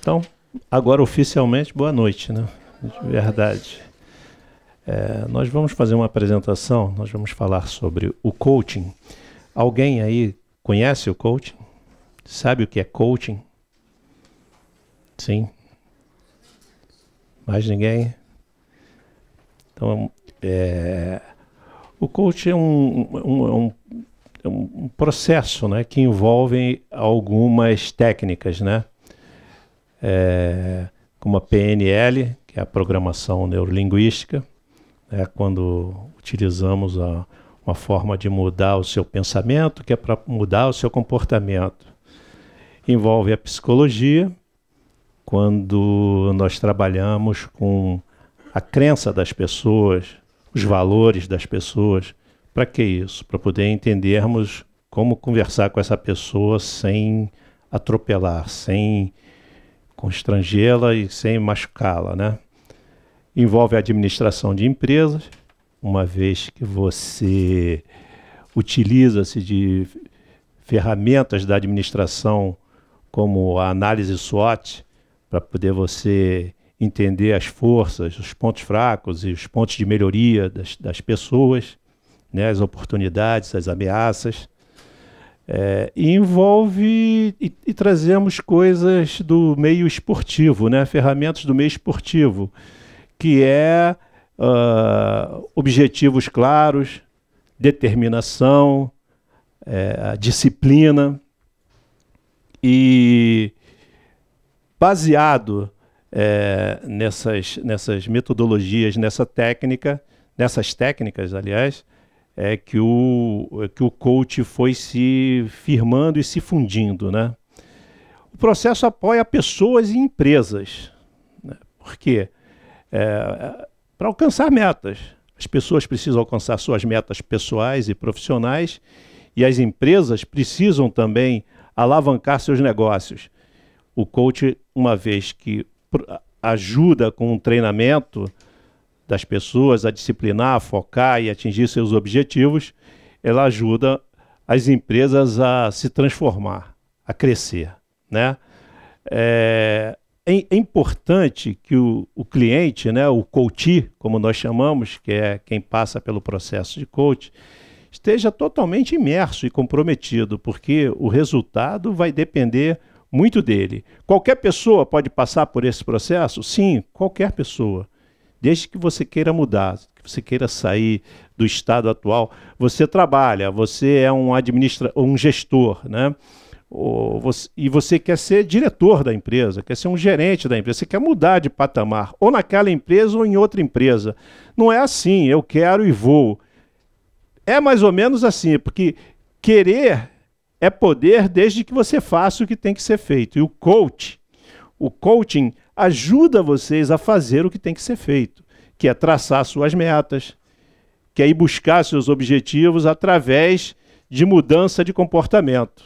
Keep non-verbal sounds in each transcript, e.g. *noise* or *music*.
Então, agora oficialmente, boa noite, né? De verdade. É, nós vamos fazer uma apresentação, nós vamos falar sobre o coaching. Alguém aí conhece o coaching? Sabe o que é coaching? Sim. Mais ninguém? Então, é, o coaching é um, um, é um, é um processo né, que envolve algumas técnicas, né? é, como a PNL, que é a Programação Neurolinguística, né, quando utilizamos a, uma forma de mudar o seu pensamento, que é para mudar o seu comportamento. Envolve a psicologia, quando nós trabalhamos com a crença das pessoas, os valores das pessoas. Para que isso? Para poder entendermos como conversar com essa pessoa sem atropelar, sem constrangê-la e sem machucá-la, né? Envolve a administração de empresas, uma vez que você utiliza-se de ferramentas da administração como a análise SWOT para poder você entender as forças, os pontos fracos e os pontos de melhoria das, das pessoas, né, as oportunidades, as ameaças. É, e envolve e, e, trazemos coisas do meio esportivo, né? ferramentas do meio esportivo, que é uh, objetivos claros, determinação, é, disciplina e baseado é, nessas, nessas metodologias, nessa técnica, nessas técnicas, aliás, é que o, que o coach foi se firmando e se fundindo. Né? O processo apoia pessoas e empresas. Né? Por quê? É, Para alcançar metas. As pessoas precisam alcançar suas metas pessoais e profissionais e as empresas precisam também alavancar seus negócios. O coach, uma vez que ajuda com o treinamento, das pessoas a disciplinar, a focar e atingir seus objetivos, ela ajuda as empresas a se transformar, a crescer. Né? É, é, é importante que o, o, cliente, né, o coach, como nós chamamos, que é quem passa pelo processo de coach, esteja totalmente imerso e comprometido, porque o resultado vai depender muito dele. Qualquer pessoa pode passar por esse processo? Sim, qualquer pessoa. Desde que você queira mudar, que você queira sair do estado atual, você trabalha, você é um administra um gestor, né? Você, e você quer ser diretor da empresa, quer ser um gerente da empresa, você quer mudar de patamar, ou naquela empresa ou em outra empresa. Não é assim, eu quero e vou. É mais ou menos assim, porque querer é poder desde que você faça o que tem que ser feito. E o coach, o coaching ajuda vocês a fazer o que tem que ser feito, que é traçar suas metas, que é ir buscar seus objetivos através de mudança de comportamento.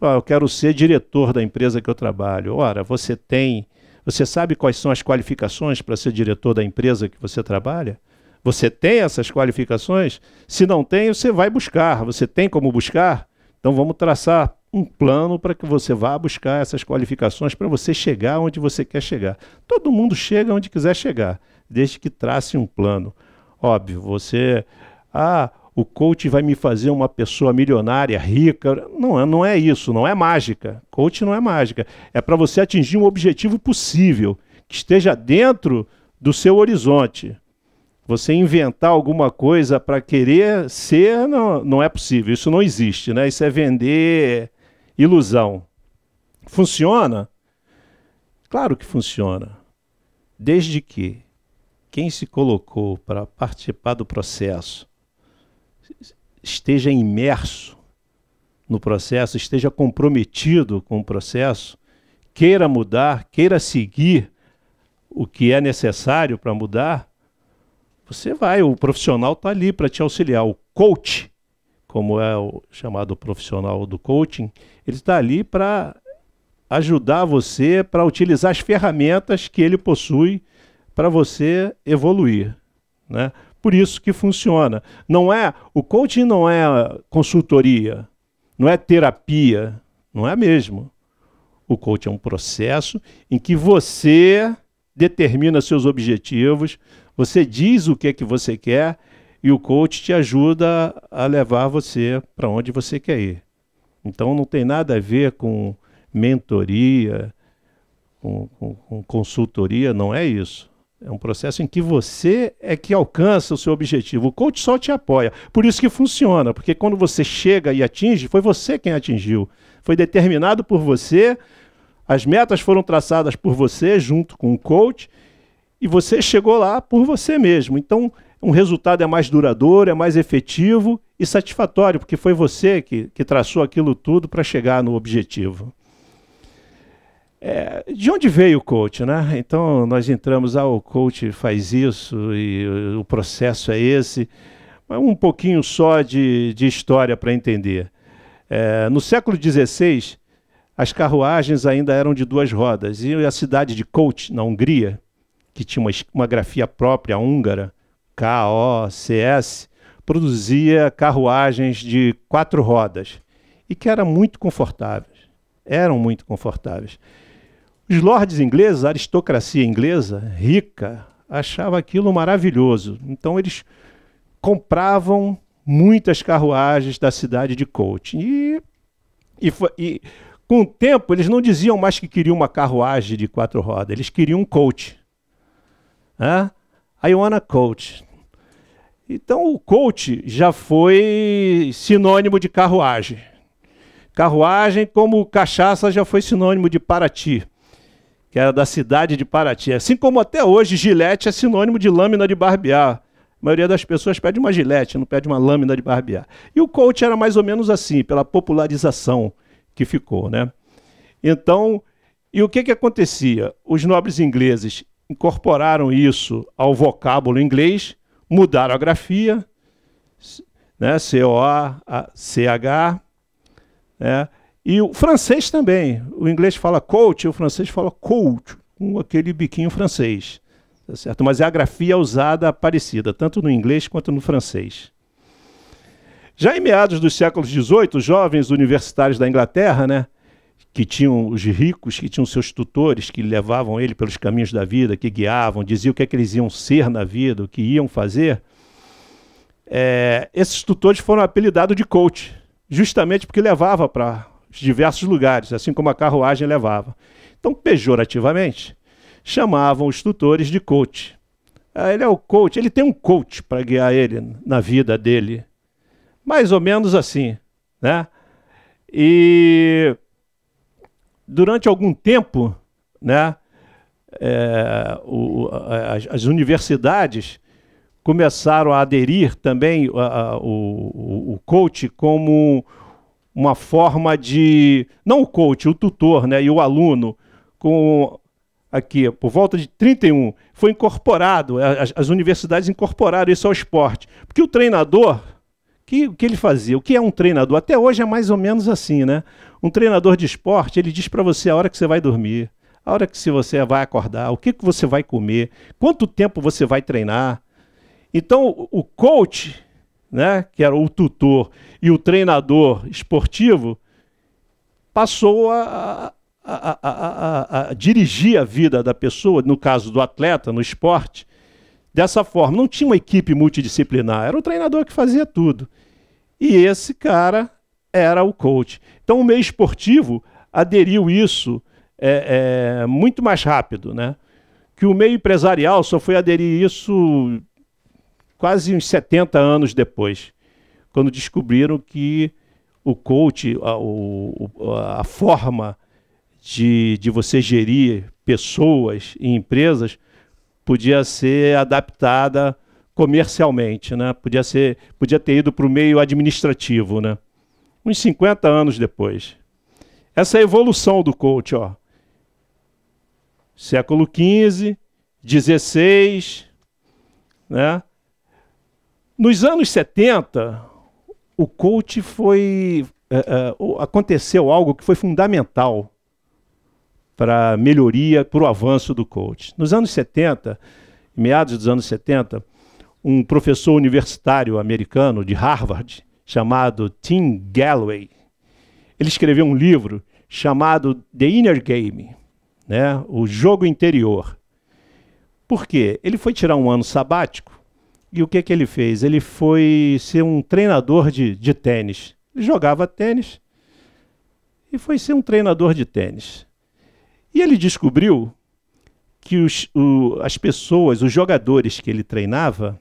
Ah, eu quero ser diretor da empresa que eu trabalho. Ora, você tem, você sabe quais são as qualificações para ser diretor da empresa que você trabalha? Você tem essas qualificações? Se não tem, você vai buscar. Você tem como buscar? Então vamos traçar um plano para que você vá buscar essas qualificações para você chegar onde você quer chegar. Todo mundo chega onde quiser chegar, desde que trace um plano. Óbvio, você. Ah, o coach vai me fazer uma pessoa milionária, rica. Não, é, não é isso, não é mágica. Coach não é mágica. É para você atingir um objetivo possível, que esteja dentro do seu horizonte. Você inventar alguma coisa para querer ser, não, não é possível. Isso não existe, né? Isso é vender ilusão. Funciona? Claro que funciona. Desde que quem se colocou para participar do processo esteja imerso no processo, esteja comprometido com o processo, queira mudar, queira seguir o que é necessário para mudar, você vai, o profissional está ali para te auxiliar. O coach como é o chamado profissional do coaching, ele está ali para ajudar você para utilizar as ferramentas que ele possui para você evoluir, né? Por isso que funciona. Não é o coaching não é consultoria, não é terapia, não é mesmo. O coaching é um processo em que você determina seus objetivos, você diz o que é que você quer e o coach te ajuda a levar você para onde você quer ir. Então não tem nada a ver com mentoria, com, com, com consultoria, não é isso. É um processo em que você é que alcança o seu objetivo. O coach só te apoia. Por isso que funciona, porque quando você chega e atinge, foi você quem atingiu. Foi determinado por você, as metas foram traçadas por você junto com o coach e você chegou lá por você mesmo. Então, um resultado é mais duradouro, é mais efetivo e satisfatório, porque foi você que, que traçou aquilo tudo para chegar no objetivo. É, de onde veio o coach, né? Então nós entramos, ah, o coach faz isso e o processo é esse. um pouquinho só de, de história para entender. É, no século XVI, as carruagens ainda eram de duas rodas e a cidade de Koch, na Hungria, que tinha uma, uma grafia própria húngara, KOCS, produzia carruagens de quatro rodas e que eram muito confortáveis. Eram muito confortáveis. Os lords ingleses, a aristocracia inglesa, rica, achava aquilo maravilhoso. Então eles compravam muitas carruagens da cidade de Colt. E, e, e, com o tempo eles não diziam mais que queriam uma carruagem de quatro rodas, eles queriam um Colt. Né? I wanna coach. Então o coach já foi sinônimo de carruagem. Carruagem, como cachaça, já foi sinônimo de Paraty, que era da cidade de Paraty. Assim como até hoje gilete é sinônimo de lâmina de barbear. A maioria das pessoas pede uma gilete, não pede uma lâmina de barbear. E o coach era mais ou menos assim, pela popularização que ficou, né? Então, e o que que acontecia? Os nobres ingleses incorporaram isso ao vocábulo inglês, mudaram a grafia, né, C-O-A-C-H, né, e o francês também. O inglês fala coach, o francês fala coach, com aquele biquinho francês. Tá certo? Mas é a grafia usada parecida, tanto no inglês quanto no francês. Já em meados dos séculos XVIII, jovens universitários da Inglaterra né, que tinham os ricos, que tinham seus tutores, que levavam ele pelos caminhos da vida, que guiavam, diziam o que é que eles iam ser na vida, o que iam fazer. É, esses tutores foram apelidados de coach, justamente porque levava para diversos lugares, assim como a carruagem levava. Então, pejorativamente, chamavam os tutores de coach. Ah, ele é o coach, ele tem um coach para guiar ele na vida dele. Mais ou menos assim, né? E durante algum tempo, né, é, o, as, as, universidades começaram a aderir também a, a, o, o coach como uma forma de. Não o coach, o tutor né, e o aluno, com aqui, por volta de 31, foi incorporado, as, as universidades incorporaram isso ao esporte. Porque o treinador, que, o que ele fazia? O que é um treinador? Até hoje é mais ou menos assim, né? Um treinador de esporte, ele diz para você a hora que você vai dormir, a hora que você vai acordar, o que, que você vai comer, quanto tempo você vai treinar. Então, o coach, né, que era o tutor, e o treinador esportivo, passou a, a, a, a, dirigir a vida da pessoa, no caso do atleta, no esporte, dessa forma. Não tinha uma equipe multidisciplinar, era o treinador que fazia tudo. E esse cara era o coach. Então, o meio esportivo aderiu isso é, é, muito mais rápido, né? Que o meio empresarial só foi aderir isso quase uns 70 anos depois, quando descobriram que o coach, a, o, a forma de, de você gerir pessoas e empresas podia ser adaptada comercialmente, né? Podia ser, podia ter ido para o meio administrativo, né? uns 50 anos depois. Essa é a evolução do coach, ó. Século 15, 16, né? Nos anos 70, o coach foi. Uh, uh, aconteceu algo que foi fundamental para melhoria, para o avanço do coach. Nos anos 70, meados dos anos 70, um professor universitário americano de Harvard, chamado Tim Galloway. Ele escreveu um livro chamado The Inner Game, né? O jogo interior. Por quê? Ele foi tirar um ano sabático e o que que ele fez? Ele foi ser um treinador de, de tênis. Ele jogava tênis e foi ser um treinador de tênis. E ele descobriu que os, o, as pessoas, os jogadores que ele treinava,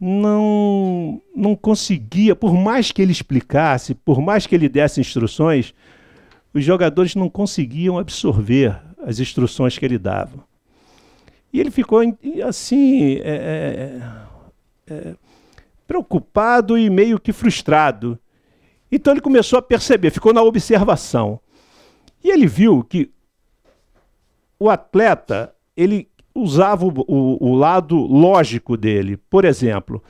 não, não conseguia, por mais que ele explicasse, por mais que ele desse instruções, os jogadores não conseguiam absorver as instruções que ele dava. E ele ficou assim, é é, é, é, preocupado e meio que frustrado. Então ele começou a perceber, ficou na observação. E ele viu que o atleta, ele usava o, o, o lado lógico dele. Por exemplo,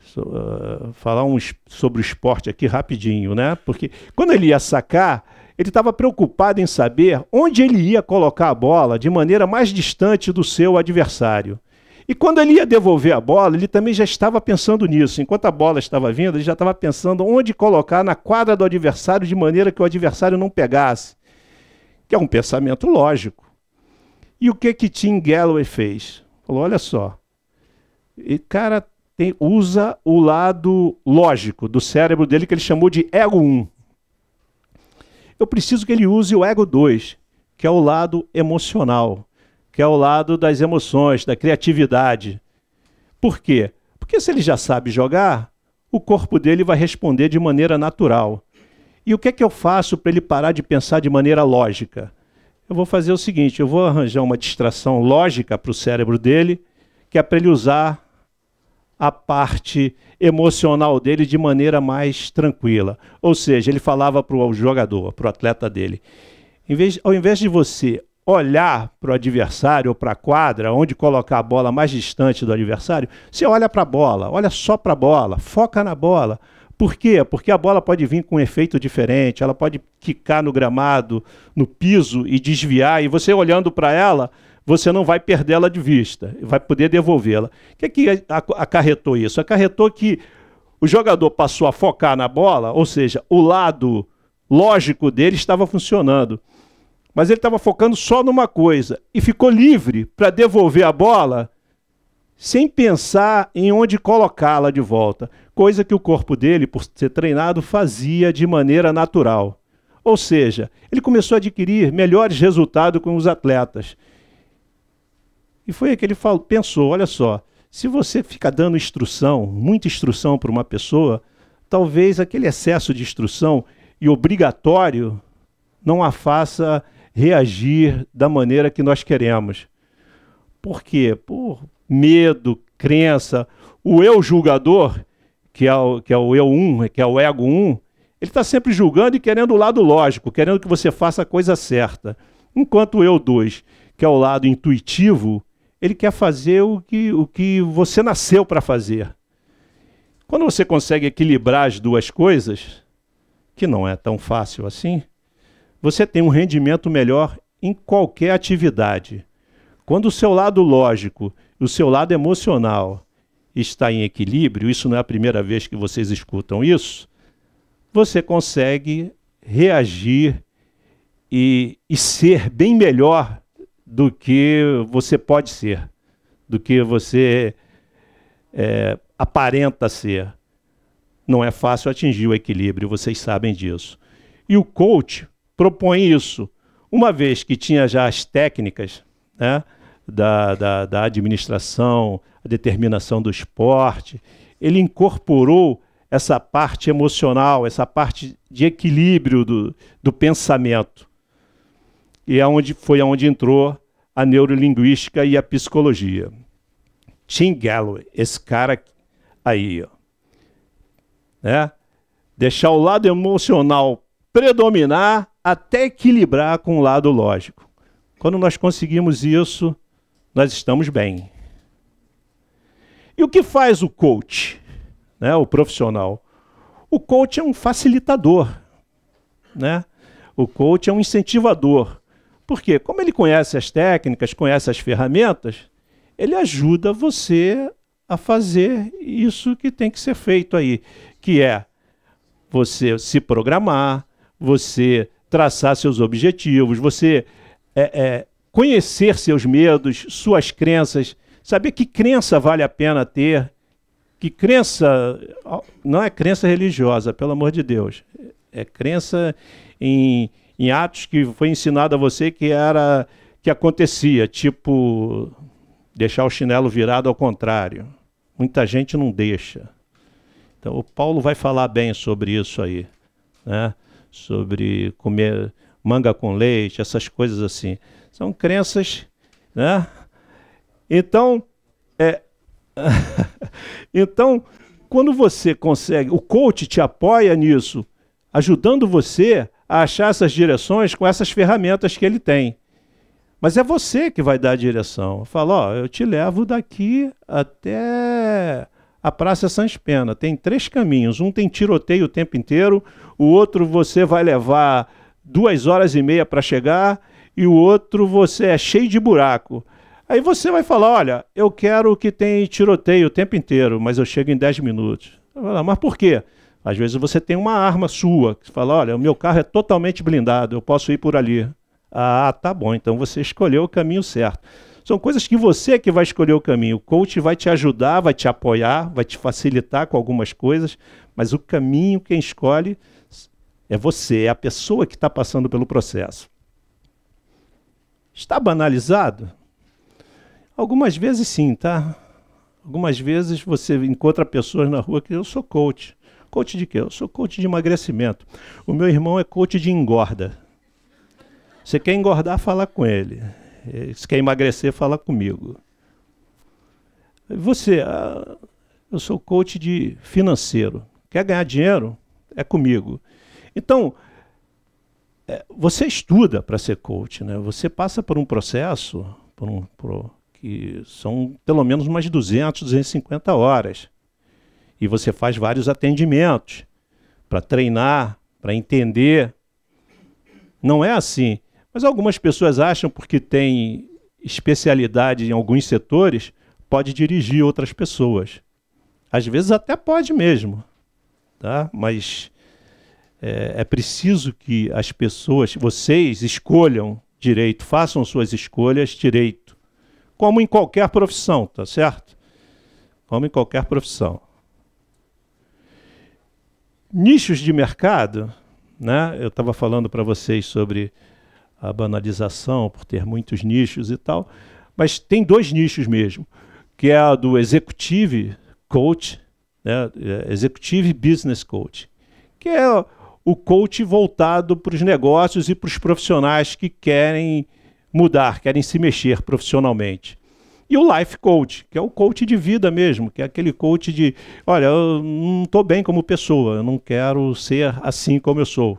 so, uh, falar um, sobre o esporte aqui rapidinho, né? Porque quando ele ia sacar, ele estava preocupado em saber onde ele ia colocar a bola de maneira mais distante do seu adversário. E quando ele ia devolver a bola, ele também já estava pensando nisso. Enquanto a bola estava vindo, ele já estava pensando onde colocar na quadra do adversário de maneira que o adversário não pegasse. Que é um pensamento lógico. E o que que Tim Galloway fez? Falou, olha só, e cara tem, usa o lado lógico do cérebro dele que ele chamou de ego 1. Eu preciso que ele use o ego 2, que é o lado emocional, que é o lado das emoções, da criatividade. Por quê? Porque se ele já sabe jogar, o corpo dele vai responder de maneira natural. E o que é que eu faço para ele parar de pensar de maneira lógica? eu vou fazer o seguinte: eu vou arranjar uma distração lógica para o cérebro dele, que é para ele usar a parte emocional dele de maneira mais tranquila. Ou seja, ele falava para o jogador, para o atleta dele: vez, ao invés de você olhar para o adversário ou para a quadra, onde colocar a bola mais distante do adversário, você olha para a bola, olha só para a bola, foca na bola. Por quê? Porque a bola pode vir com um efeito diferente, ela pode quicar no gramado, no piso e desviar, e você olhando para ela, você não vai perdê-la de vista, vai poder devolvê-la. O que é que acarretou isso? Acarretou que o jogador passou a focar na bola, ou seja, o lado lógico dele estava funcionando. Mas ele estava focando só numa coisa e ficou livre para devolver a bola sem pensar em onde colocá-la de volta coisa que o corpo dele, por ser treinado, fazia de maneira natural. Ou seja, ele começou a adquirir melhores resultados com os atletas. E foi aí que ele falou, pensou: olha só, se você fica dando instrução, muita instrução para uma pessoa, talvez aquele excesso de instrução e obrigatório não a faça reagir da maneira que nós queremos. Por quê? Por medo, crença, o eu julgador que é o, que é o eu um, que é o ego um, ele está sempre julgando e querendo o lado lógico, querendo que você faça a coisa certa. Enquanto o eu dois, que é o lado intuitivo, ele quer fazer o que, o que você nasceu para fazer. Quando você consegue equilibrar as duas coisas, que não é tão fácil assim, você tem um rendimento melhor em qualquer atividade. Quando o seu lado lógico e o seu lado emocional está em equilíbrio, isso não é a primeira vez que vocês escutam isso, você consegue reagir e, e ser bem melhor do que você pode ser, do que você é, aparenta ser. Não é fácil atingir o equilíbrio, vocês sabem disso. E o coach propõe isso. Uma vez que tinha já as técnicas né, da, da, da administração, determinação do esporte. Ele incorporou essa parte emocional, essa parte de equilíbrio do, do pensamento. E é onde, foi onde entrou a neurolinguística e a psicologia. Tim Galloway, esse cara aí, ó. Né? Deixar o lado emocional predominar até equilibrar com o lado lógico. Quando nós conseguimos isso, nós estamos bem. E o que faz o coach, né, o profissional? O coach é um facilitador, né? O coach é um incentivador. Por quê? Como ele conhece as técnicas, conhece as ferramentas, ele ajuda você a fazer isso que tem que ser feito aí, que é você se programar, você traçar seus objetivos, você é, é, conhecer seus medos, suas crenças, Saber que crença vale a pena ter, que crença não é crença religiosa, pelo amor de Deus. É crença em, em atos que foi ensinado a você que era que acontecia, tipo deixar o chinelo virado ao contrário. Muita gente não deixa. Então o Paulo vai falar bem sobre isso aí, né? Sobre comer manga com leite, essas coisas assim. São crenças, né? Então, é... *laughs* então, quando você consegue, o coach te apoia nisso, ajudando você a achar essas direções com essas ferramentas que ele tem. Mas é você que vai dar a direção. Fala, ó, eu te levo daqui até a Praça Sãs Pena. Tem três caminhos. Um tem tiroteio o tempo inteiro, o outro você vai levar duas horas e meia para chegar, e o outro você é cheio de buraco. Aí você vai falar: olha, eu quero que tenha tiroteio o tempo inteiro, mas eu chego em 10 minutos. Falar, ah, mas por quê? Às vezes você tem uma arma sua, que você fala: olha, o meu carro é totalmente blindado, eu posso ir por ali. Ah, tá bom, então você escolheu o caminho certo. São coisas que você que vai escolher o caminho. O coach vai te ajudar, vai te apoiar, vai te facilitar com algumas coisas, mas o caminho quem escolhe é você, é a pessoa que está passando pelo processo. Está banalizado? Algumas vezes sim, tá? Algumas vezes você encontra pessoas na rua que eu sou coach. Coach de quê? Eu sou coach de emagrecimento. O meu irmão é coach de engorda. Você quer engordar, fala com ele. Se quer emagrecer, fala comigo. Você, ah, eu sou coach de financeiro. Quer ganhar dinheiro? É comigo. Então, é, você estuda para ser coach, né? Você passa por um processo, por um, por que são pelo menos umas 200, 250 horas. E você faz vários atendimentos para treinar, para entender. Não é assim. Mas algumas pessoas acham porque tem especialidade em alguns setores, pode dirigir outras pessoas. Às vezes até pode mesmo, tá? Mas é, é preciso que as pessoas, vocês escolham direito, façam suas escolhas direito como em qualquer profissão, tá certo? Como em qualquer profissão. Nichos de mercado, né? Eu estava falando para vocês sobre a banalização por ter muitos nichos e tal, mas tem dois nichos mesmo, que é a do executive coach, né? É, executive business coach, que é o coach voltado para os negócios e para os profissionais que querem mudar, querem se mexer profissionalmente. E o life coach, que é o coach de vida mesmo, que é aquele coach de, olha, eu não estou bem como pessoa, eu não quero ser assim como eu sou.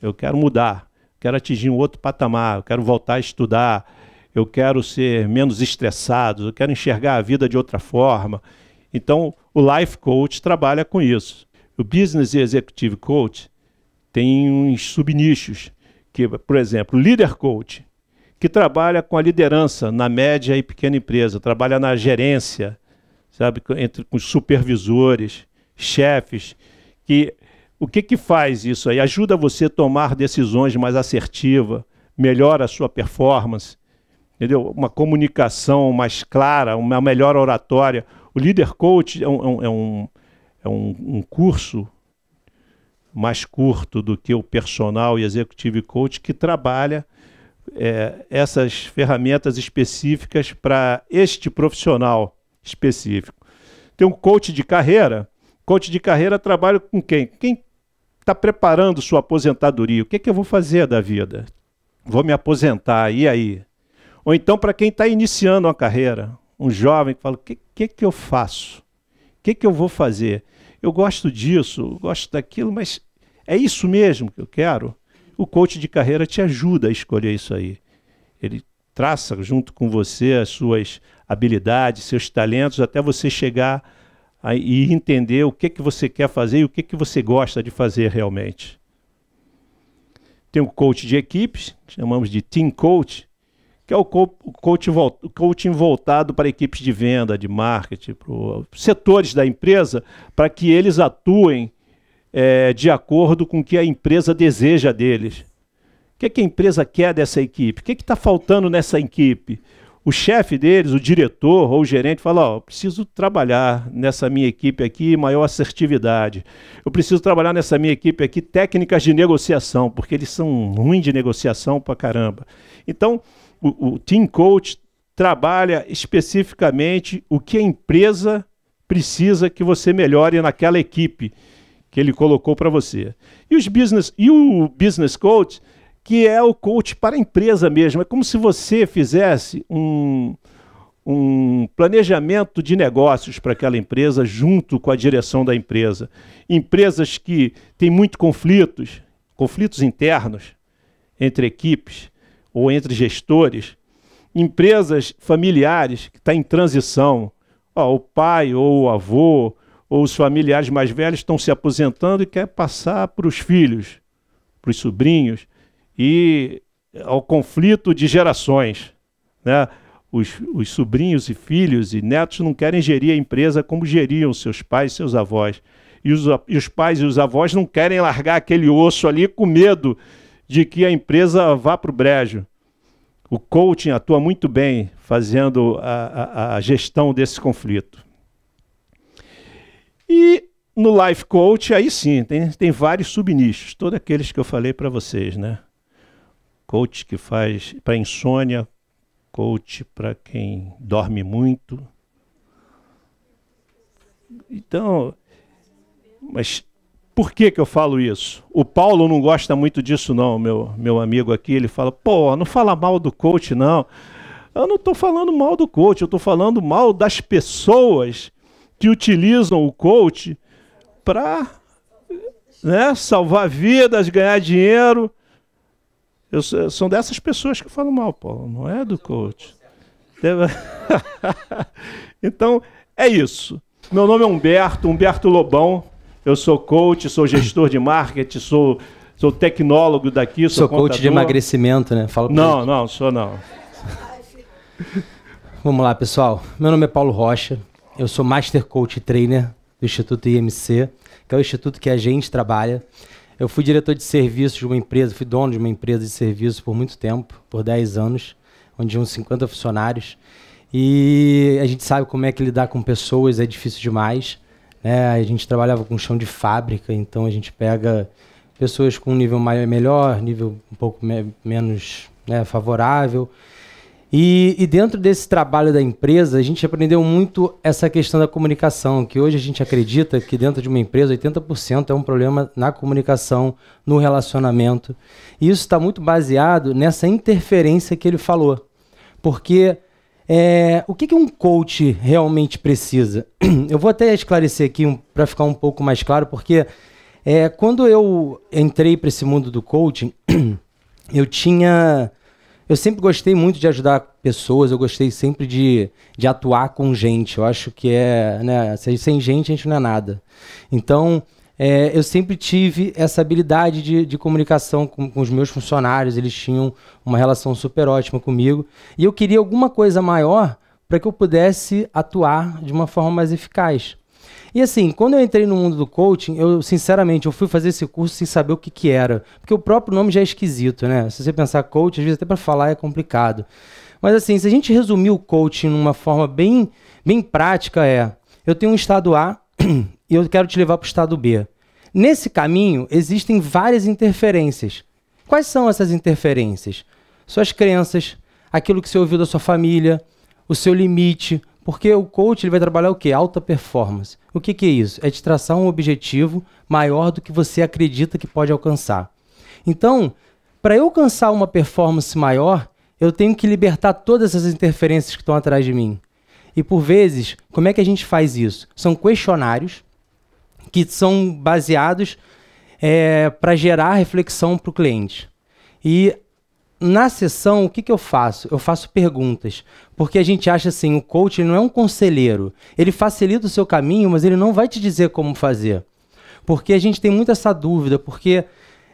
Eu quero mudar, quero atingir um outro patamar, eu quero voltar a estudar, eu quero ser menos estressado, eu quero enxergar a vida de outra forma. Então, o life coach trabalha com isso. O business executive coach tem uns subnichos, que, por exemplo, líder coach que trabalha com a liderança na média e pequena empresa, trabalha na gerência, sabe, entre com os supervisores, chefes, que o que que faz isso aí? Ajuda você a tomar decisões mais assertivas, melhora a sua performance, entendeu? Uma comunicação mais clara, uma melhor oratória. O líder coach é, é um, é um, é um, um curso mais curto do que o personal e executive coach que trabalha é, essas ferramentas específicas para este profissional específico. Tem um coach de carreira. Coach de carreira trabalha com quem? Quem está preparando sua aposentadoria. O que, é que eu vou fazer da vida? Vou me aposentar, e aí? Ou então para quem está iniciando uma carreira, um jovem que fala, o que, que, que eu faço? O que, que eu vou fazer? Eu gosto disso, eu gosto daquilo, mas é isso mesmo que eu quero? o coach de carreira te ajuda a escolher isso aí. Ele traça junto com você as suas habilidades, seus talentos, até você chegar a, e entender o que, que você quer fazer e o que, que você gosta de fazer realmente. Tem o coach de equipes, chamamos de team coach, que é o coaching, coaching voltado para equipes de venda, de marketing, para setores da empresa, para que eles atuem é, de acordo com o que a empresa deseja deles. O que, é que a empresa quer dessa equipe? O que é está faltando nessa equipe? O chefe deles, o diretor ou o gerente, fala: oh, preciso trabalhar nessa minha equipe aqui maior assertividade. Eu preciso trabalhar nessa minha equipe aqui técnicas de negociação, porque eles são ruins de negociação pra caramba. Então, o, o team coach trabalha especificamente o que a empresa precisa que você melhore naquela equipe que ele colocou para você. E, os business, e o Business Coach, que é o coach para a empresa mesmo. É como se você fizesse um, um planejamento de negócios para aquela empresa junto com a direção da empresa. Empresas que têm muitos conflitos, conflitos internos entre equipes ou entre gestores, empresas familiares que estão tá em transição, ó, o pai ou o avô ou os familiares mais velhos estão se aposentando e quer passar para os filhos, para os sobrinhos, e ao conflito de gerações. Né? Os, os sobrinhos e filhos e netos não querem gerir a empresa como geriam seus pais e seus avós. E os, e os pais e os avós não querem largar aquele osso ali com medo de que a empresa vá para o brejo. O coaching atua muito bem fazendo a, a, a gestão desse conflito. E no Life Coach, aí sim, tem, tem vários subnichos, todos aqueles que eu falei para vocês, né? Coach que faz para insônia, coach para quem dorme muito. Então, mas por que, que eu falo isso? O Paulo não gosta muito disso, não, meu, meu amigo aqui. Ele fala, pô, não fala mal do coach, não. Eu não estou falando mal do coach, eu estou falando mal das pessoas que utilizam o coach para né, salvar vidas, ganhar dinheiro. Eu, são dessas pessoas que falam mal, Paulo, não é do coach. Deve... *laughs* então, é isso. Meu nome é Humberto, Humberto Lobão. Eu sou coach, sou gestor de marketing, sou, sou tecnólogo daqui. Sou, sou coach de emagrecimento, né? Fala não, ele. não, sou não. Vamos lá, pessoal. Meu nome é Paulo Rocha, eu sou Master Coach Trainer do Instituto IMC, que é o instituto que a gente trabalha. Eu fui diretor de serviços de uma empresa, fui dono de uma empresa de serviços por muito tempo, por 10 anos, onde uns 50 funcionários. E a gente sabe como é que lidar com pessoas, é difícil demais. Né? A gente trabalhava com chão de fábrica, então a gente pega pessoas com um nível maior, melhor, nível um pouco me menos né, favorável. E, e, dentro desse trabalho da empresa, a gente aprendeu muito essa questão da comunicação, que hoje a gente acredita que dentro de uma empresa, 80% é um problema na comunicação, no relacionamento. E isso está muito baseado nessa interferência que ele falou. Porque é, o que, que um coach realmente precisa? *clears throat* Eu vou até esclarecer aqui um, para ficar um pouco mais claro, porque é, quando eu entrei para esse mundo do coaching, *clears throat* eu tinha eu sempre gostei muito de ajudar pessoas, eu gostei sempre de, de atuar com gente. Eu acho que é, né, sem gente a gente não é nada. Então, é, eu sempre tive essa habilidade de, de comunicação com, com, os meus funcionários, eles tinham uma relação super ótima comigo. E eu queria alguma coisa maior para que eu pudesse atuar de uma forma mais eficaz. E assim, quando eu entrei no mundo do coaching, eu sinceramente, eu fui fazer esse curso sem saber o que que era, porque o próprio nome já é esquisito, né? Se você pensar coach, às vezes até para falar é complicado. Mas assim, se a gente resumir o coaching numa forma bem bem prática é, eu tenho um estado A *clears throat* e eu quero te levar para o estado B. Nesse caminho existem várias interferências. Quais são essas interferências? Suas crenças, aquilo que você ouviu da sua família, o seu limite, porque o coach ele vai trabalhar o que? Alta performance. O que, que é isso? É de traçar um objetivo maior do que você acredita que pode alcançar. Então, para eu alcançar uma performance maior, eu tenho que libertar todas essas interferências que estão atrás de mim. E por vezes, como é que a gente faz isso? São questionários que são baseados é, eh, para gerar reflexão para o cliente. E na sessão, o que, que eu faço? Eu faço perguntas. Porque a gente acha assim, o coach não é um conselheiro. Ele facilita o seu caminho, mas ele não vai te dizer como fazer. Porque a gente tem muito essa dúvida, porque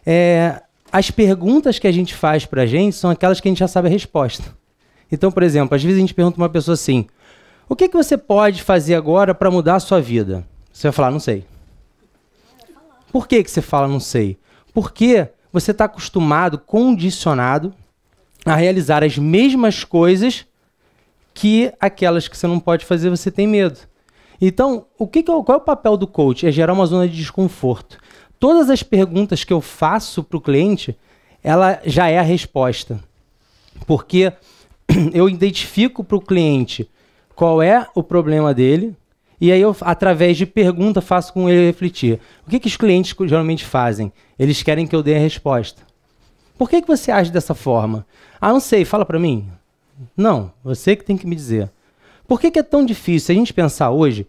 é, as perguntas que a gente faz pra gente são aquelas que a gente já sabe a resposta. Então, por exemplo, às vezes a gente pergunta uma pessoa assim: o que, que você pode fazer agora para mudar a sua vida? Você vai falar, não sei. Por que, que você fala não sei? Porque você está acostumado, condicionado a realizar as mesmas coisas que aquelas que você não pode fazer, você tem medo. Então, o que, é qual é o papel do coach? É gerar uma zona de desconforto. Todas as perguntas que eu faço para o cliente, ela já é a resposta. Porque *clears throat* eu identifico para o cliente qual é o problema dele, e aí eu, através de pergunta, faço com ele refletir. O que, que os clientes geralmente fazem? Eles querem que eu dê a resposta. Por que, que você age dessa forma? Ah, não sei, fala para mim. Não, você que tem que me dizer. Por que, que é tão difícil, se a gente pensar hoje,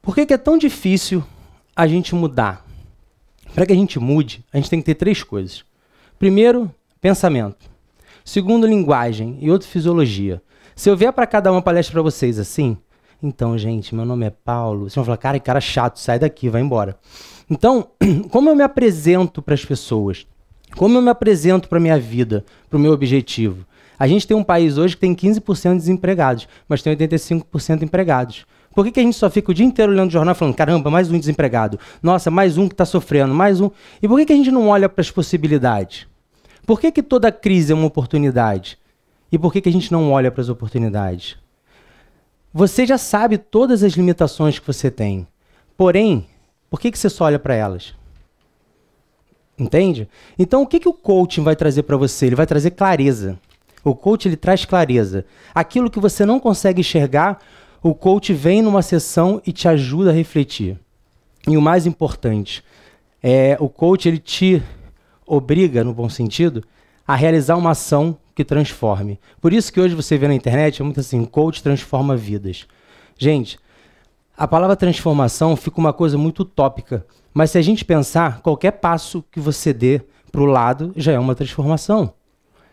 por que, que é tão difícil a gente mudar? Para que a gente mude, a gente tem que ter três coisas. Primeiro, pensamento. Segundo, linguagem. E outro, fisiologia. Se eu vier para cada uma palestra para vocês assim, então, gente, meu nome é Paulo. Vocês vão falar, cara, que cara chato, sai daqui, vai embora. Então, *clears throat* como eu me apresento para as pessoas? Como eu me apresento para minha vida, para o meu objetivo? A gente tem um país hoje que tem 15% de desempregados, mas tem 85% de empregados. Por que, que a gente só fica o dia inteiro olhando o jornal falando, caramba, mais um desempregado, nossa, mais um que está sofrendo, mais um. E por que, que a gente não olha para as possibilidades? Por que, que toda crise é uma oportunidade? E por que, que a gente não olha para as oportunidades? Você já sabe todas as limitações que você tem. Porém, por que, que você só olha para elas? Entende? Então, o que, que o coaching vai trazer para você? Ele vai trazer clareza. O coach ele traz clareza. Aquilo que você não consegue enxergar, o coach vem numa sessão e te ajuda a refletir. E o mais importante, é, o coach ele te obriga, no bom sentido, a realizar uma ação que transforme. Por isso que hoje você vê na internet, é muito assim, coach transforma vidas. Gente, a palavra transformação fica uma coisa muito utópica, mas se a gente pensar, qualquer passo que você dê para o lado já é uma transformação.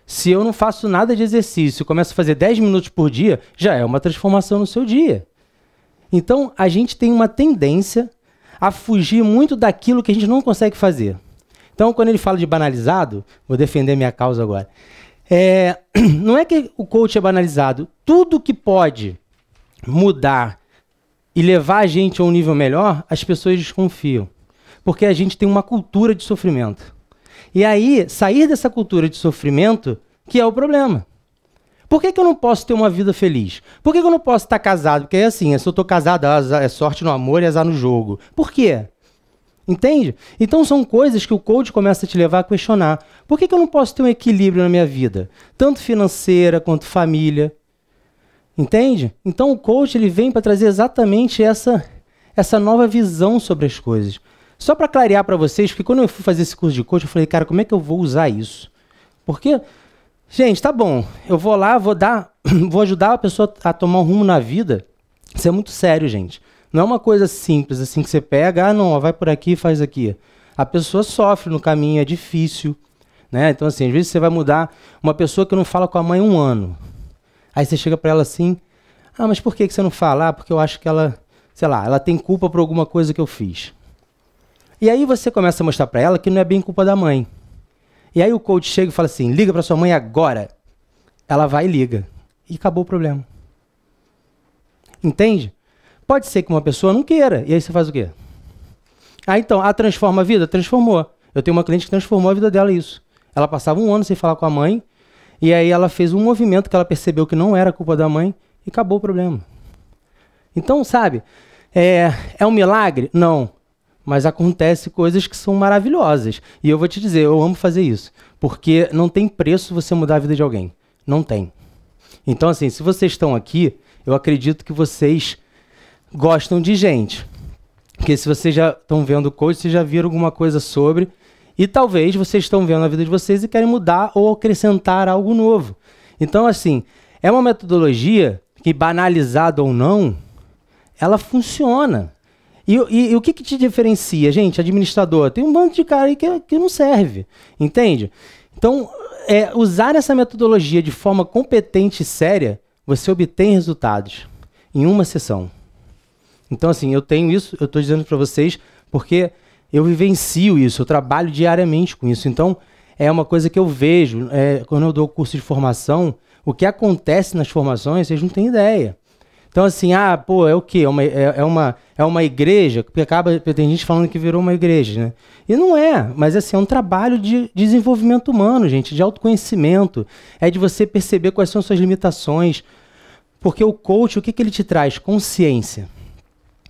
Se eu não faço nada de exercício, começo a fazer 10 minutos por dia, já é uma transformação no seu dia. Então, a gente tem uma tendência a fugir muito daquilo que a gente não consegue fazer. Então, quando ele fala de banalizado, vou defender minha causa agora. É, *clears throat* não é que o coach é banalizado. Tudo que pode mudar e levar a gente a um nível melhor, as pessoas desconfiam. Porque a gente tem uma cultura de sofrimento. E aí, sair dessa cultura de sofrimento que é o problema. Por que, que eu não posso ter uma vida feliz? Por que, que eu não posso estar casado? Porque é assim, é, se eu estou casado, é, é sorte no amor e é azar no jogo. Por quê? Entende? Então são coisas que o coach começa a te levar a questionar. Por que, que eu não posso ter um equilíbrio na minha vida? Tanto financeira quanto família. Entende? Então o coach ele vem para trazer exatamente essa, essa nova visão sobre as coisas. Só para clarear para vocês, porque quando eu fui fazer esse curso de coach, eu falei, cara, como é que eu vou usar isso? Porque, gente, tá bom, eu vou lá, vou dar, *clears throat* vou ajudar a pessoa a tomar um rumo na vida. Isso é muito sério, gente. Não é uma coisa simples, assim, que você pega, ah, não, vai por aqui e faz aqui. A pessoa sofre no caminho, é difícil. Né? Então, assim, às vezes você vai mudar uma pessoa que não fala com a mãe um ano. Aí você chega para ela assim, ah, mas por que, que você não fala? Ah, porque eu acho que ela, sei lá, ela tem culpa por alguma coisa que eu fiz. E aí você começa a mostrar para ela que não é bem culpa da mãe. E aí o coach chega e fala assim, liga para sua mãe agora. Ela vai e liga. E acabou o problema. Entende? Pode ser que uma pessoa não queira, e aí você faz o quê? Ah, então, a ah, transforma a vida? Transformou. Eu tenho uma cliente que transformou a vida dela isso. Ela passava um ano sem falar com a mãe, e aí ela fez um movimento que ela percebeu que não era culpa da mãe, e acabou o problema. Então, sabe, é, é um milagre? Não. Mas acontece coisas que são maravilhosas. E eu vou te dizer, eu amo fazer isso. Porque não tem preço você mudar a vida de alguém. Não tem. Então, assim, se vocês estão aqui, eu acredito que vocês gostam de gente. Porque se vocês já estão vendo coisas, vocês já viram alguma coisa sobre. E talvez vocês estão vendo a vida de vocês e querem mudar ou acrescentar algo novo. Então, assim, é uma metodologia que, banalizada ou não, ela funciona. E, e, e o que, que, te diferencia, gente, administrador? Tem um bando de cara aí que, que não serve, entende? Então, é, usar essa metodologia de forma competente e séria, você obtém resultados em uma sessão. Então, assim, eu tenho isso, eu estou dizendo para vocês, porque eu vivencio isso, eu trabalho diariamente com isso. Então, é uma coisa que eu vejo. É, quando eu dou curso de formação, o que acontece nas formações, vocês não têm ideia. Então, assim, ah, pô, é o quê? É uma, é, é, uma, é uma igreja, porque acaba, tem gente falando que virou uma igreja, né? E não é, mas assim, é um trabalho de desenvolvimento humano, gente, de autoconhecimento. É de você perceber quais são suas limitações. Porque o coach, o que, que ele te traz? Consciência.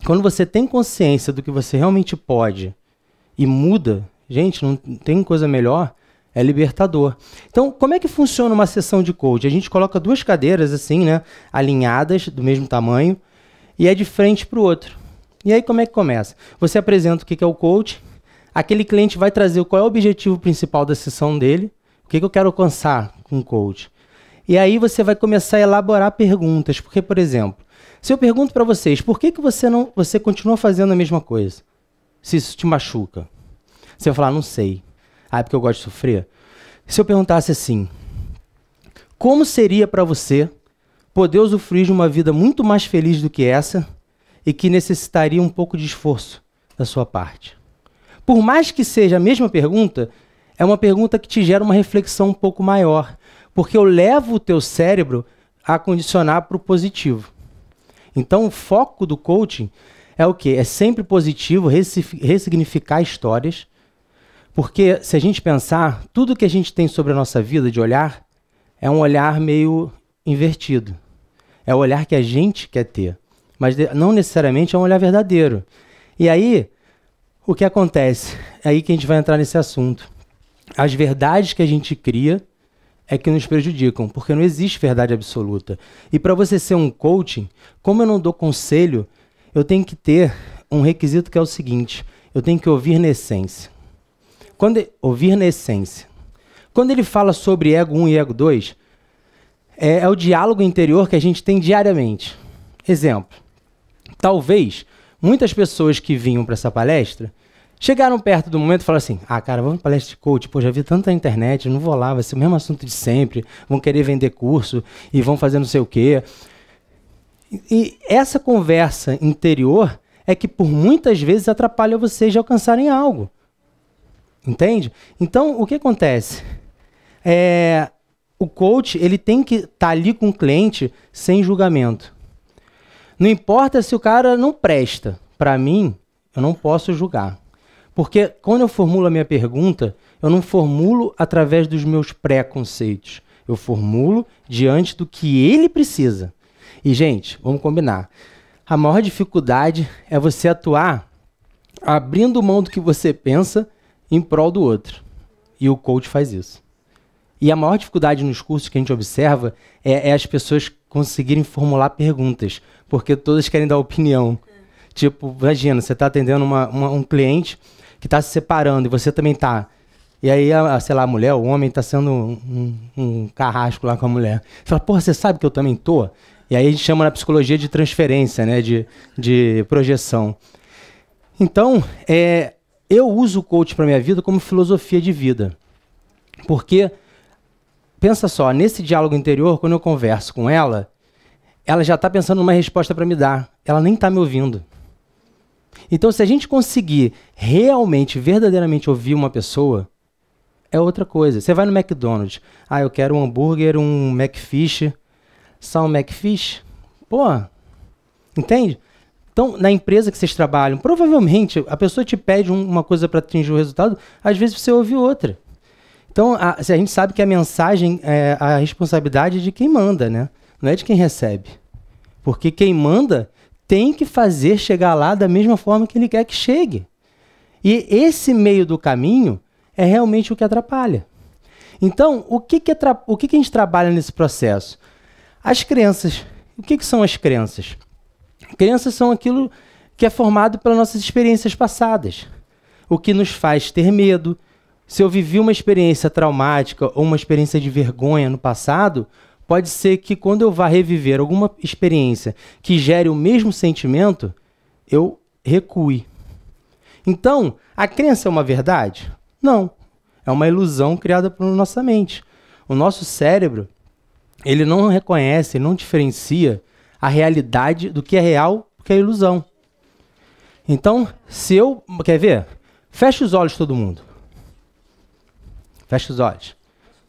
Quando você tem consciência do que você realmente pode e muda, gente, não tem coisa melhor, é libertador. Então, como é que funciona uma sessão de coach? A gente coloca duas cadeiras assim, né, alinhadas, do mesmo tamanho, e é de frente para o outro. E aí como é que começa? Você apresenta o que é o coach, aquele cliente vai trazer qual é o objetivo principal da sessão dele, o que, que eu quero alcançar com o coach. E aí você vai começar a elaborar perguntas, porque, por exemplo, se eu pergunto para vocês, por que, que você não, você continua fazendo a mesma coisa? Se isso te machuca. Você vai falar, não sei. Ah, é porque eu gosto de sofrer. Se eu perguntasse assim, como seria para você poder usufruir de uma vida muito mais feliz do que essa e que necessitaria um pouco de esforço da sua parte? Por mais que seja a mesma pergunta, é uma pergunta que te gera uma reflexão um pouco maior, porque eu levo o teu cérebro a condicionar para o positivo. Então, o foco do coaching é o quê? É sempre positivo ressignificar histórias, porque se a gente pensar, tudo que a gente tem sobre a nossa vida de olhar é um olhar meio invertido. É o olhar que a gente quer ter, mas não necessariamente é um olhar verdadeiro. E aí, o que acontece? É aí que a gente vai entrar nesse assunto. As verdades que a gente cria é que nos prejudicam, porque não existe verdade absoluta. E para você ser um coaching, como eu não dou conselho, eu tenho que ter um requisito que é o seguinte: eu tenho que ouvir na essência. Quando, ouvir na essência. Quando ele fala sobre ego 1 e ego 2, é, é o diálogo interior que a gente tem diariamente. Exemplo: talvez muitas pessoas que vinham para essa palestra Chegaram perto do momento e falaram assim: ah, cara, vamos palestra de coach, pô, já vi tanta internet, não vou lá, vai ser o mesmo assunto de sempre, vão querer vender curso e vão fazer não sei o quê. E essa conversa interior é que por muitas vezes atrapalha vocês de alcançarem algo. Entende? Então, o que acontece? É, o coach ele tem que estar tá ali com o cliente sem julgamento. Não importa se o cara não presta. Para mim, eu não posso julgar. Porque quando eu formulo a minha pergunta, eu não formulo através dos meus preconceitos. Eu formulo diante do que ele precisa. E, gente, vamos combinar. A maior dificuldade é você atuar abrindo mão do que você pensa em prol do outro. E o coach faz isso. E a maior dificuldade nos cursos que a gente observa é, é as pessoas conseguirem formular perguntas, porque todas querem dar opinião. É. Tipo, imagina, você está atendendo uma, uma, um cliente, que está se separando e você também está. E aí, a, sei lá, a mulher, o homem está sendo um, um, carrasco lá com a mulher. Você fala, porra, você sabe que eu também tô? E aí a gente chama na psicologia de transferência, né? De, de projeção. Então, é, eu uso o coach para minha vida como filosofia de vida. Porque, pensa só, nesse diálogo interior, quando eu converso com ela, ela já está pensando numa resposta para me dar. Ela nem está me ouvindo. Então, se a gente conseguir realmente, verdadeiramente ouvir uma pessoa, é outra coisa. Você vai no McDonald's, ah, eu quero um hambúrguer, um McFish, só um McFish. Pô, entende? Então, na empresa que vocês trabalham, provavelmente a pessoa te pede uma coisa para atingir o resultado, às vezes você ouve outra. Então, a, a gente sabe que a mensagem é a responsabilidade de quem manda, né? Não é de quem recebe. Porque quem manda tem que fazer chegar lá da mesma forma que ele quer que chegue. E esse meio do caminho é realmente o que atrapalha. Então, o que, que, o que, que a gente trabalha nesse processo? As crenças. O que, que são as crenças? Crenças são aquilo que é formado pelas nossas experiências passadas. O que nos faz ter medo. Se eu vivi uma experiência traumática ou uma experiência de vergonha no passado, pode ser que quando eu vá reviver alguma experiência que gere o mesmo sentimento, eu recue. Então, a crença é uma verdade? Não. É uma ilusão criada por nossa mente. O nosso cérebro, ele não reconhece, ele não diferencia a realidade do que é real, do que é ilusão. Então, se eu, quer ver? Fecha os olhos todo mundo. Fecha os olhos.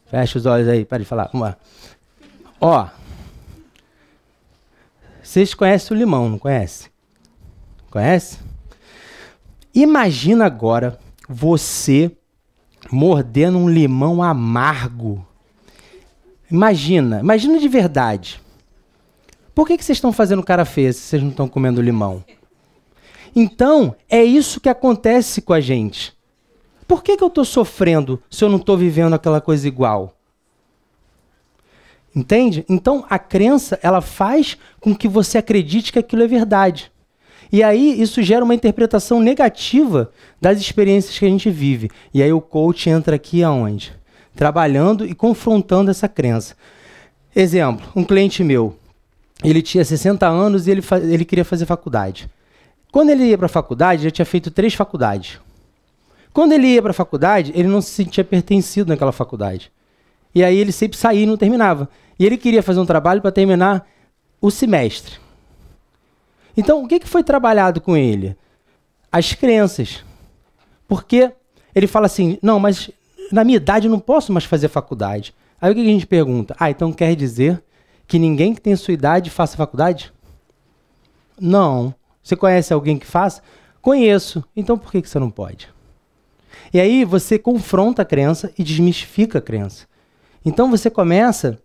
Fecha os olhos aí, para de falar. Vamos lá. Ó, vocês conhecem o limão, não conhece? Conhece? Imagina agora você mordendo um limão amargo. Imagina, imagina de verdade. Por que, que vocês estão fazendo cara feia se vocês não estão comendo limão? Então, é isso que acontece com a gente. Por que, que eu estou sofrendo se eu não estou vivendo aquela coisa igual? Entende? Então a crença ela faz com que você acredite que aquilo é verdade. E aí isso gera uma interpretação negativa das experiências que a gente vive. E aí o coach entra aqui aonde? Trabalhando e confrontando essa crença. Exemplo, um cliente meu, ele tinha 60 anos e ele, ele queria fazer faculdade. Quando ele ia para a faculdade, já tinha feito três faculdades. Quando ele ia para a faculdade, ele não se sentia pertencido naquela faculdade. E aí ele sempre saía e não terminava. E ele queria fazer um trabalho para terminar o semestre. Então, o que, que foi trabalhado com ele? As crenças. Porque ele fala assim: não, mas na minha idade eu não posso mais fazer faculdade. Aí o que, que a gente pergunta? Ah, então quer dizer que ninguém que tem sua idade faça faculdade? Não. Você conhece alguém que faça? Conheço. Então por que, que você não pode? E aí você confronta a crença e desmistifica a crença. Então você começa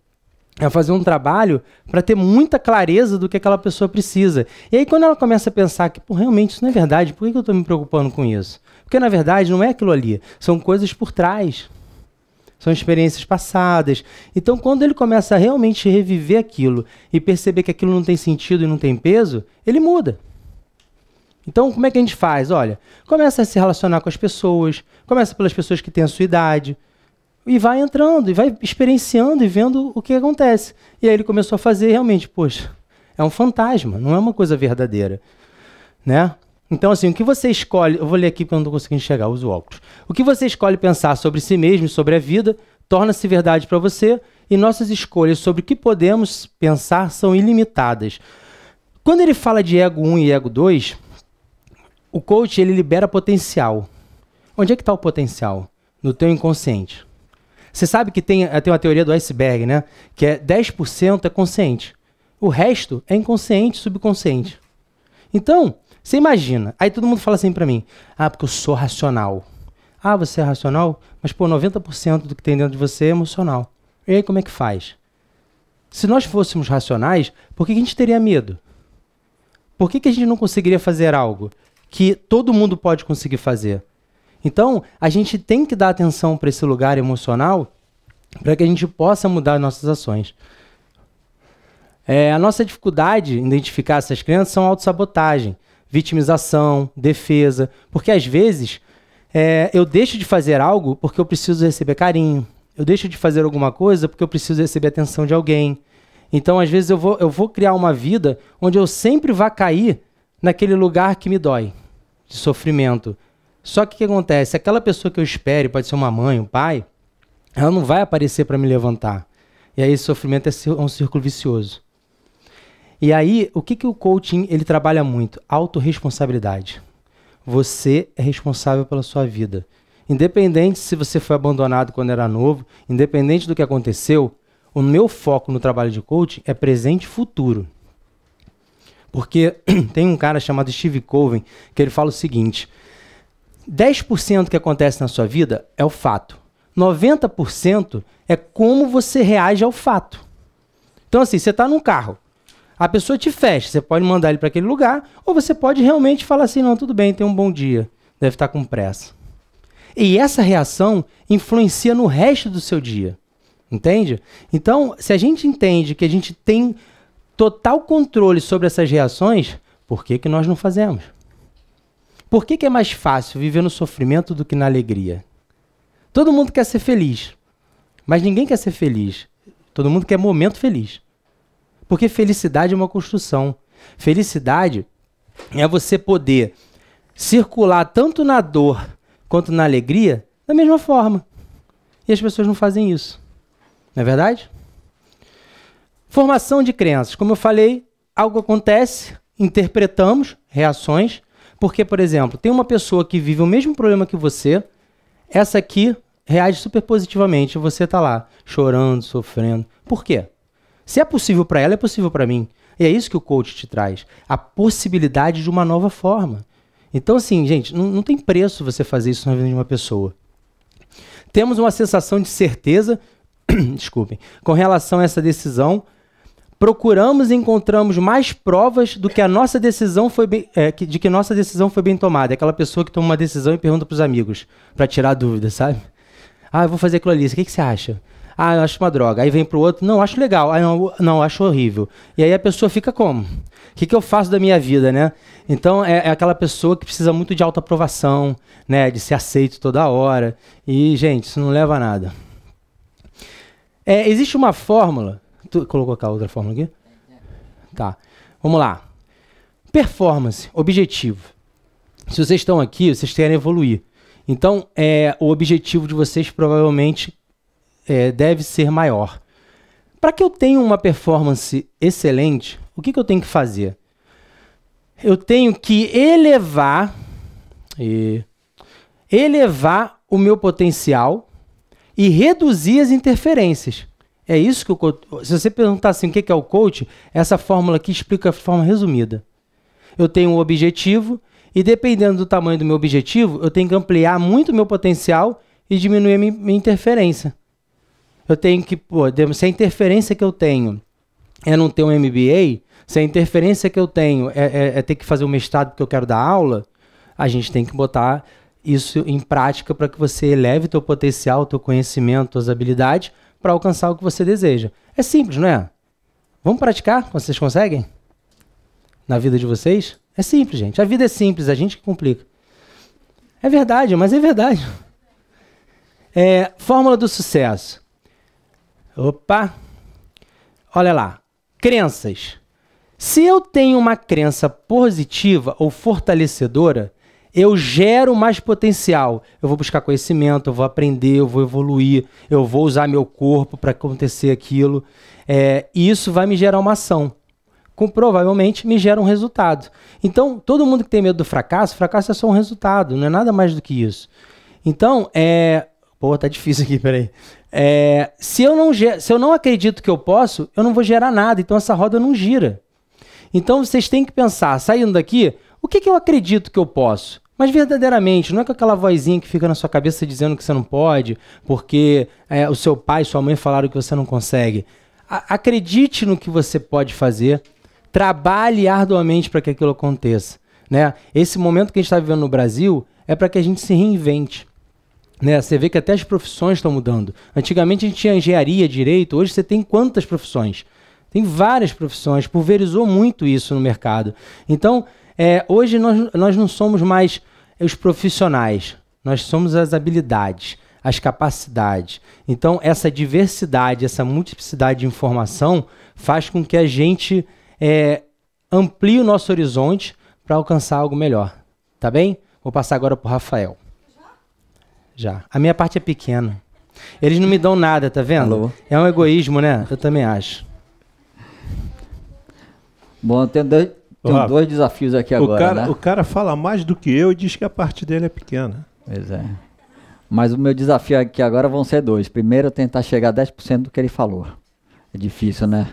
a fazer um trabalho para ter muita clareza do que aquela pessoa precisa. E aí quando ela começa a pensar que, pô, realmente isso não é verdade, por que eu estou me preocupando com isso? Porque na verdade não é aquilo ali, são coisas por trás. São experiências passadas. Então, quando ele começa a realmente reviver aquilo e perceber que aquilo não tem sentido e não tem peso, ele muda. Então, como é que a gente faz? Olha, começa a se relacionar com as pessoas, começa pelas pessoas que têm a sua idade, e vai entrando, e vai experienciando e vendo o que acontece. E aí ele começou a fazer realmente, poxa, é um fantasma, não é uma coisa verdadeira. Né? Então, assim, o que você escolhe. Eu vou ler aqui porque eu não estou conseguindo enxergar, uso óculos. O que você escolhe pensar sobre si mesmo e sobre a vida torna-se verdade para você e nossas escolhas sobre o que podemos pensar são ilimitadas. Quando ele fala de ego 1 e ego 2, o coach ele libera potencial. Onde é que está o potencial? No teu inconsciente. Você sabe que tem, eh, tem uma teoria do iceberg, né? Que é 10% é consciente. O resto é inconsciente, subconsciente. Então, você imagina. Aí todo mundo fala assim para mim: ah, porque eu sou racional. Ah, você é racional? Mas, pô, 90% do que tem dentro de você é emocional. E aí, como é que faz? Se nós fôssemos racionais, por que a gente teria medo? Por que, que a gente não conseguiria fazer algo que todo mundo pode conseguir fazer? Então, a gente tem que dar atenção para esse lugar emocional para que a gente possa mudar nossas ações. É, a nossa dificuldade em identificar essas crenças são autossabotagem, vitimização, defesa, porque às vezes é, eu deixo de fazer algo porque eu preciso receber carinho, eu deixo de fazer alguma coisa porque eu preciso receber atenção de alguém. Então, às vezes, eu vou, eu vou criar uma vida onde eu sempre vá cair naquele lugar que me dói, de sofrimento, só que o que acontece? Aquela pessoa que eu espere, pode ser uma mãe, um pai, ela não vai aparecer para me levantar. E aí esse sofrimento é, é um círculo vicioso. E aí, o que, que o coaching ele trabalha muito? Autoresponsabilidade. Você é responsável pela sua vida. Independente se você foi abandonado quando era novo, independente do que aconteceu, o meu foco no trabalho de coaching é presente e futuro. Porque *clears throat* tem um cara chamado Steve Coven que ele fala o seguinte: 10% que acontece na sua vida é o fato. 90% é como você reage ao fato. Então, assim, você está num carro, a pessoa te fecha, você pode mandar ele para aquele lugar, ou você pode realmente falar assim: não, tudo bem, tem um bom dia, deve estar tá com pressa. E essa reação influencia no resto do seu dia, entende? Então, se a gente entende que a gente tem total controle sobre essas reações, por que, que nós não fazemos? Por que, que é mais fácil viver no sofrimento do que na alegria? Todo mundo quer ser feliz, mas ninguém quer ser feliz. Todo mundo quer momento feliz. Porque felicidade é uma construção. Felicidade é você poder circular tanto na dor quanto na alegria da mesma forma. E as pessoas não fazem isso. Não é verdade? Formação de crenças. Como eu falei, algo acontece, interpretamos reações porque, por exemplo, tem uma pessoa que vive o mesmo problema que você, essa aqui reage super positivamente, você tá lá chorando, sofrendo. Por quê? Se é possível para ela, é possível para mim. E é isso que o coach te traz, a possibilidade de uma nova forma. Então, assim, gente, não, não tem preço você fazer isso na vida de uma pessoa. Temos uma sensação de certeza, *clears throat* desculpem, com relação a essa decisão procuramos e encontramos mais provas do que a nossa decisão foi bem, é, de que nossa decisão foi bem tomada. É aquela pessoa que toma uma decisão e pergunta para os amigos para tirar dúvida, sabe? Ah, eu vou fazer aquilo ali. O que, que você acha? Ah, eu acho uma droga. Aí vem pro outro, não, acho legal. Ah, não, não acho horrível. E aí a pessoa fica como? O que, que eu faço da minha vida, né? Então é, é aquela pessoa que precisa muito de autoaprovação, né? De ser aceito toda hora. E, gente, isso não leva a nada. É, existe uma fórmula Tu colocou aquela outra fórmula aqui? Tá. Vamos lá. Performance, objetivo. Se vocês estão aqui, vocês querem evoluir. Então, é, o objetivo de vocês provavelmente é, deve ser maior. Para que eu tenha uma performance excelente, o que, que eu tenho que fazer? Eu tenho que elevar, e, elevar o meu potencial e reduzir as interferências. É isso que o coach, Se você perguntar assim, o que é o coach, essa fórmula aqui explica de forma resumida. Eu tenho um objetivo e dependendo do tamanho do meu objetivo, eu tenho que ampliar muito meu potencial e diminuir minha, minha interferência. Eu tenho que, pô, se a interferência que eu tenho é não ter um MBA, se a interferência que eu tenho é, é, é ter que fazer um mestrado porque eu quero dar aula, a gente tem que botar isso em prática para que você eleve teu potencial, teu conhecimento, as habilidades para alcançar o que você deseja. É simples, não é? Vamos praticar quando vocês conseguem? Na vida de vocês? É simples, gente. A vida é simples, a gente que complica. É verdade, mas é verdade. É, fórmula do sucesso. Opa! Olha lá. Crenças. Se eu tenho uma crença positiva ou fortalecedora, eu gero mais potencial. Eu vou buscar conhecimento, eu vou aprender, eu vou evoluir, eu vou usar meu corpo para acontecer aquilo. É, e isso vai me gerar uma ação. Com, provavelmente me gera um resultado. Então, todo mundo que tem medo do fracasso, fracasso é só um resultado, não é nada mais do que isso. Então, é. Pô, tá difícil aqui, peraí. É, se, eu não, se eu não acredito que eu posso, eu não vou gerar nada, então essa roda não gira. Então vocês têm que pensar, saindo daqui, o que, que eu acredito que eu posso? Mas verdadeiramente, não é com aquela vozinha que fica na sua cabeça dizendo que você não pode, porque é, o seu pai e sua mãe falaram que você não consegue. A acredite no que você pode fazer, trabalhe arduamente para que aquilo aconteça. Né? Esse momento que a gente está vivendo no Brasil é para que a gente se reinvente. Né? Você vê que até as profissões estão mudando. Antigamente a gente tinha engenharia, direito, hoje você tem quantas profissões? Tem várias profissões, pulverizou muito isso no mercado. Então, é, hoje nós, nós não somos mais os profissionais, nós somos as habilidades, as capacidades. Então, essa diversidade, essa multiplicidade de informação faz com que a gente é, amplie o nosso horizonte para alcançar algo melhor. Tá bem? Vou passar agora para o Rafael. Já? Já. A minha parte é pequena. Eles não me dão nada, tá vendo? Alô. É um egoísmo, né? Eu também acho. Bom, tem dois, tem Rafa, dois desafios aqui agora. Cara, né? O cara fala mais do que eu e diz que a parte dele é pequena. Pois é. Mas o meu desafio aqui agora vão ser dois. Primeiro, tentar chegar a 10% do que ele falou. É difícil, né?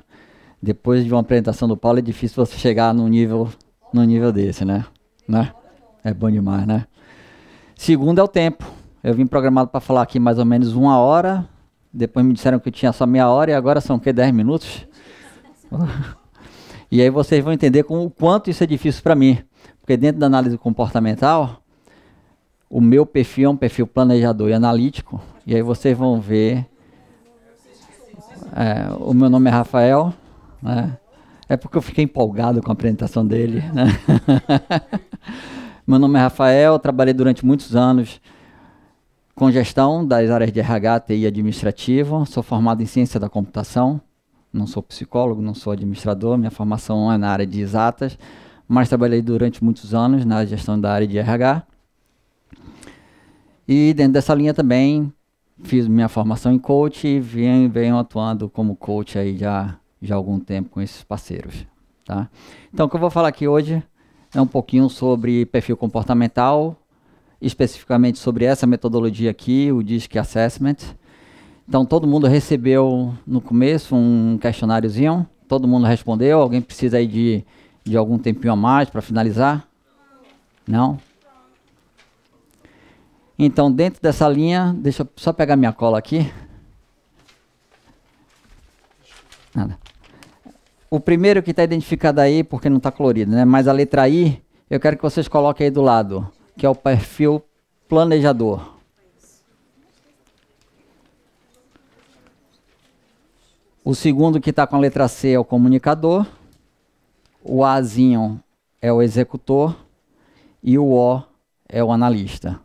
Depois de uma apresentação do Paulo, é difícil você chegar num nível, num nível desse, né? né? É bom demais, né? Segundo é o tempo. Eu vim programado para falar aqui mais ou menos uma hora. Depois me disseram que eu tinha só meia hora e agora são o quê? 10 minutos? E aí vocês vão entender com o quanto isso é difícil para mim. Porque dentro da análise comportamental, o meu perfil é um perfil planejador e analítico. E aí vocês vão ver. É, o meu nome é Rafael. Né? É porque eu fiquei empolgado com a apresentação dele. Né? *laughs* meu nome é Rafael, trabalhei durante muitos anos com gestão das áreas de RH, TI e administrativo. Sou formado em ciência da computação não sou psicólogo, não sou administrador, minha formação é na área de exatas, mas trabalhei durante muitos anos na gestão da área de RH. E dentro dessa linha também fiz minha formação em coach e venho, venho atuando como coach aí já, já há algum tempo com esses parceiros. Tá? Então o que eu vou falar aqui hoje é um pouquinho sobre perfil comportamental, especificamente sobre essa metodologia aqui, o DISC Assessment, então todo mundo recebeu no começo um questionáriozinho, todo mundo respondeu. Alguém precisa aí de, de algum tempinho a mais para finalizar? Não? Então, dentro dessa linha, deixa eu só pegar minha cola aqui. Nada. O primeiro que está identificado aí, porque não está colorido, né? Mas a letra I, eu quero que vocês coloquem aí do lado, que é o perfil planejador. O segundo que está com a letra C é o comunicador. O Azinho é o executor. E o O é o analista.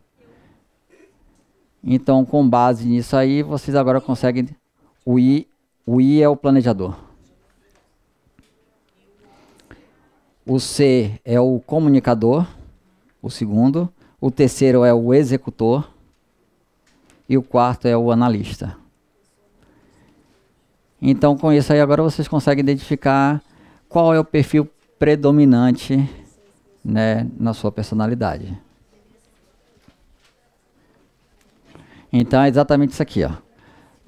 Então, com base nisso aí, vocês agora conseguem. O I, o I é o planejador. O C é o comunicador, o segundo. O terceiro é o executor. E o quarto é o analista. Então, com isso aí, agora vocês conseguem identificar qual é o perfil predominante né, na sua personalidade. Então, é exatamente isso aqui. Ó.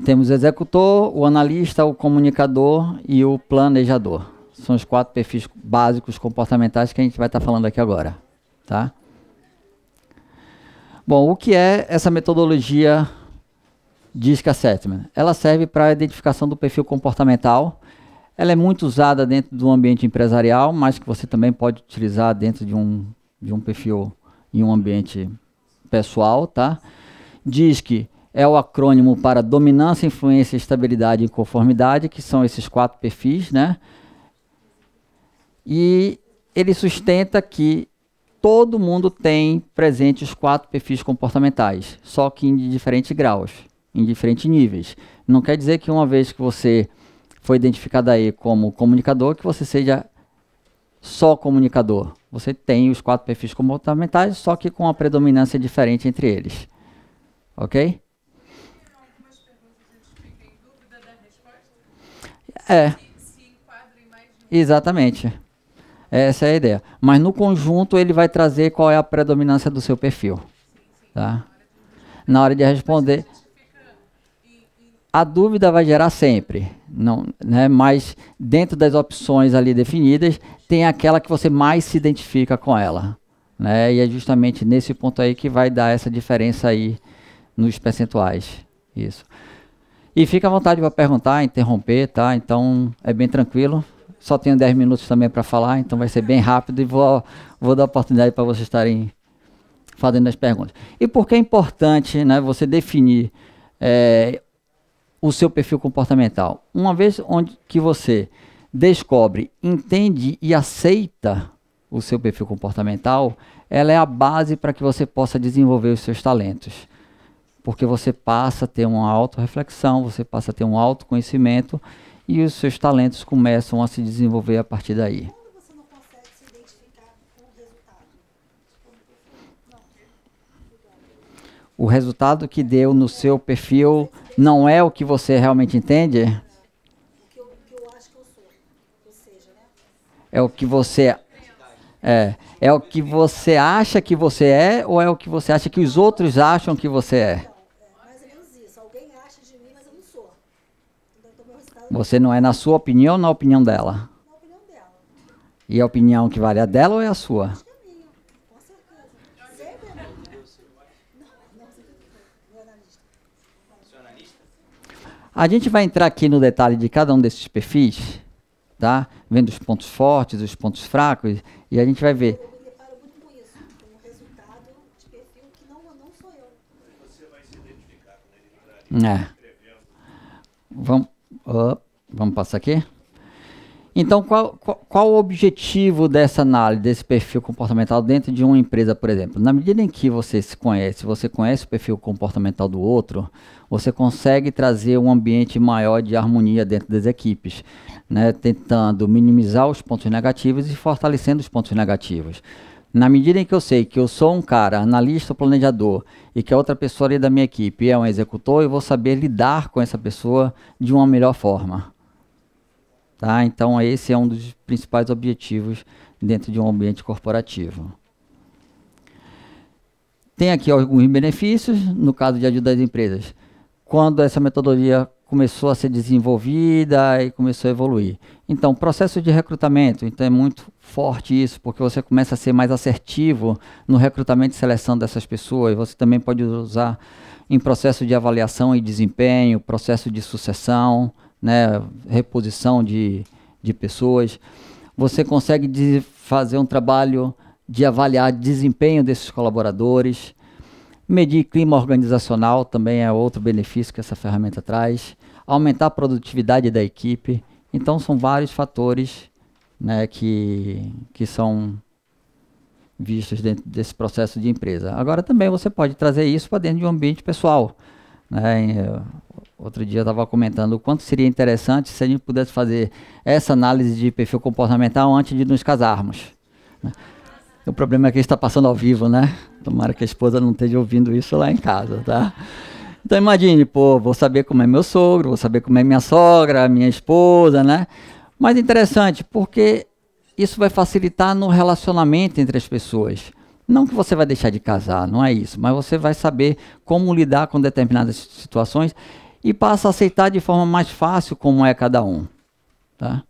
Temos o executor, o analista, o comunicador e o planejador. São os quatro perfis básicos comportamentais que a gente vai estar tá falando aqui agora. Tá? Bom, o que é essa metodologia Disc Assessment. Ela serve para a identificação do perfil comportamental. Ela é muito usada dentro do ambiente empresarial, mas que você também pode utilizar dentro de um, de um perfil em um ambiente pessoal, tá? DISC é o acrônimo para Dominância, Influência, Estabilidade e Conformidade, que são esses quatro perfis, né? E ele sustenta que todo mundo tem presente os quatro perfis comportamentais, só que em diferentes graus em diferentes níveis. Não quer dizer que uma vez que você foi identificado aí como comunicador, que você seja só comunicador. Você tem os quatro perfis comportamentais, só que com uma predominância diferente entre eles. Ok? É. Exatamente. Essa é a ideia. Mas no conjunto ele vai trazer qual é a predominância do seu perfil. Tá? Na hora de responder. A dúvida vai gerar sempre, não, né? mas dentro das opções ali definidas, tem aquela que você mais se identifica com ela. Né? E é justamente nesse ponto aí que vai dar essa diferença aí nos percentuais. Isso. E fica à vontade para perguntar, interromper, tá? Então é bem tranquilo. Só tenho 10 minutos também para falar, então vai ser bem rápido e vou, vou dar oportunidade para vocês estarem fazendo as perguntas. E por que é importante né, você definir é, o seu perfil comportamental. Uma vez onde que você descobre, entende e aceita o seu perfil comportamental, ela é a base para que você possa desenvolver os seus talentos. Porque você passa a ter uma autorreflexão, você passa a ter um autoconhecimento e os seus talentos começam a se desenvolver a partir daí. O resultado que deu no seu perfil não é o que você realmente entende? É o que você é, é o que você acha que você é ou é o que você acha que os outros acham que você é? Você não é na sua opinião ou na opinião dela? E a opinião que vale a é dela ou é a sua? A gente vai entrar aqui no detalhe de cada um desses perfis, tá? Vendo os pontos fortes, os pontos fracos, e a gente vai ver. É. Vamos, oh, vamos passar aqui? Então, qual, qual, qual, o objetivo dessa análise, desse perfil comportamental dentro de uma empresa, por exemplo? Na medida em que você se conhece, você conhece o perfil comportamental do outro, você consegue trazer um ambiente maior de harmonia dentro das equipes, né? tentando minimizar os pontos negativos e fortalecendo os pontos negativos. Na medida em que eu sei que eu sou um cara analista planejador e que a outra pessoa ali da minha equipe é um executor, eu vou saber lidar com essa pessoa de uma melhor forma. Tá? Então, esse é um dos principais objetivos dentro de um ambiente corporativo. Tem aqui alguns benefícios, no caso de ajuda das empresas quando essa metodologia começou a ser desenvolvida e começou a evoluir. Então, processo de recrutamento, então é muito forte isso, porque você começa a ser mais assertivo no recrutamento e seleção dessas pessoas. Você também pode usar em processo de avaliação e desempenho, processo de sucessão, né, reposição de, de pessoas. Você consegue fazer um trabalho de avaliar desempenho desses colaboradores, Medir clima organizacional também é outro benefício que essa ferramenta traz. Aumentar a produtividade da equipe. Então, são vários fatores né, que, que são vistos dentro desse processo de empresa. Agora, também você pode trazer isso para dentro de um ambiente pessoal. Né? Eh, outro dia eu estava comentando o quanto seria interessante se a gente pudesse fazer essa análise de perfil comportamental antes de nos casarmos. Né? O problema é que a gente está passando ao vivo, né? Tomara que a esposa não esteja ouvindo isso lá em casa, tá? Então imagine, pô, vou saber como é meu sogro, vou saber como é minha sogra, minha esposa, né? Mas interessante, porque isso vai facilitar no relacionamento entre as pessoas. Não que você vai deixar de casar, não é isso, mas você vai saber como lidar com determinadas situações e passa a aceitar de forma mais fácil como é cada um, tá?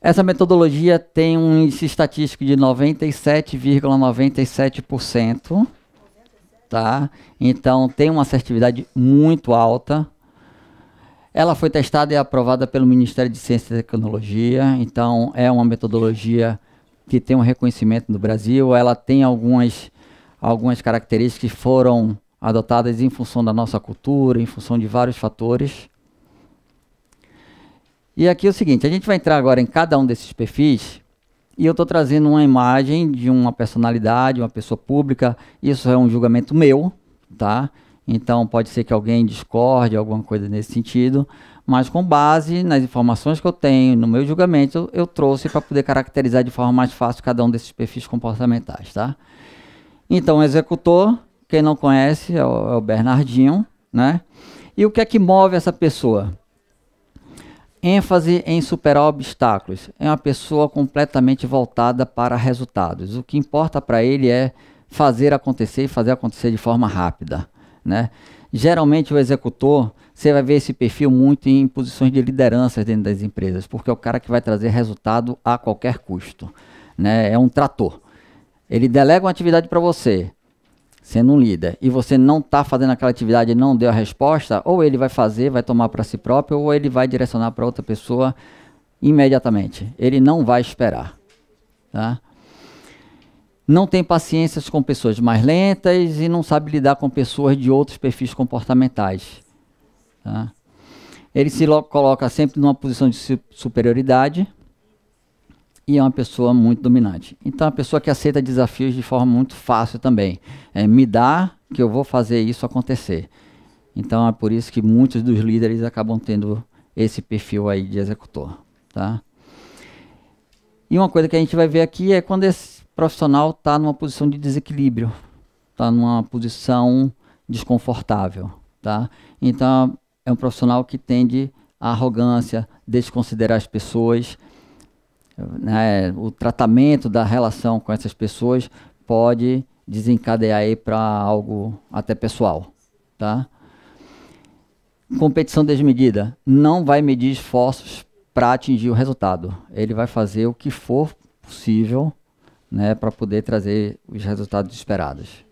Essa metodologia tem um índice estatístico de 97,97%. ,97%, tá? Então tem uma assertividade muito alta. Ela foi testada e aprovada pelo Ministério de Ciência e Tecnologia, então é uma metodologia que tem um reconhecimento no Brasil. Ela tem algumas, algumas características que foram adotadas em função da nossa cultura, em função de vários fatores. E aqui é o seguinte, a gente vai entrar agora em cada um desses perfis e eu estou trazendo uma imagem de uma personalidade, uma pessoa pública. Isso é um julgamento meu, tá? Então pode ser que alguém discorde, alguma coisa nesse sentido, mas com base nas informações que eu tenho, no meu julgamento, eu, trouxe para poder caracterizar de forma mais fácil cada um desses perfis comportamentais, tá? Então, o executor, quem não conhece, é o é Bernardinho, né? E o que é que move essa pessoa? ênfase em superar obstáculos. É uma pessoa completamente voltada para resultados. O que importa para ele é fazer acontecer e fazer acontecer de forma rápida, né? Geralmente o executor, você vai ver esse perfil muito em posições de liderança dentro das empresas, porque é o cara que vai trazer resultado a qualquer custo, né? É um trator. Ele delega uma atividade para você sendo um líder, e você não está fazendo aquela atividade e não deu a resposta, ou ele vai fazer, vai tomar para si próprio, ou ele vai direcionar para outra pessoa imediatamente. Ele não vai esperar. Tá? Não tem paciência com pessoas mais lentas e não sabe lidar com pessoas de outros perfis comportamentais. Tá? Ele se coloca sempre numa posição de superioridade e é uma pessoa muito dominante. Então, é uma pessoa que aceita desafios de forma muito fácil também. É, me dá que eu vou fazer isso acontecer. Então, é por isso que muitos dos líderes acabam tendo esse perfil aí de executor, tá? E uma coisa que a gente vai ver aqui é quando esse profissional está numa posição de desequilíbrio, está numa posição desconfortável, tá? Então é um profissional que tende à arrogância, desconsiderar as pessoas, né, o tratamento da relação com essas pessoas pode desencadear aí para algo até pessoal, tá? Competição desmedida não vai medir esforços para atingir o resultado. Ele vai fazer o que for possível, né, para poder trazer os resultados esperados.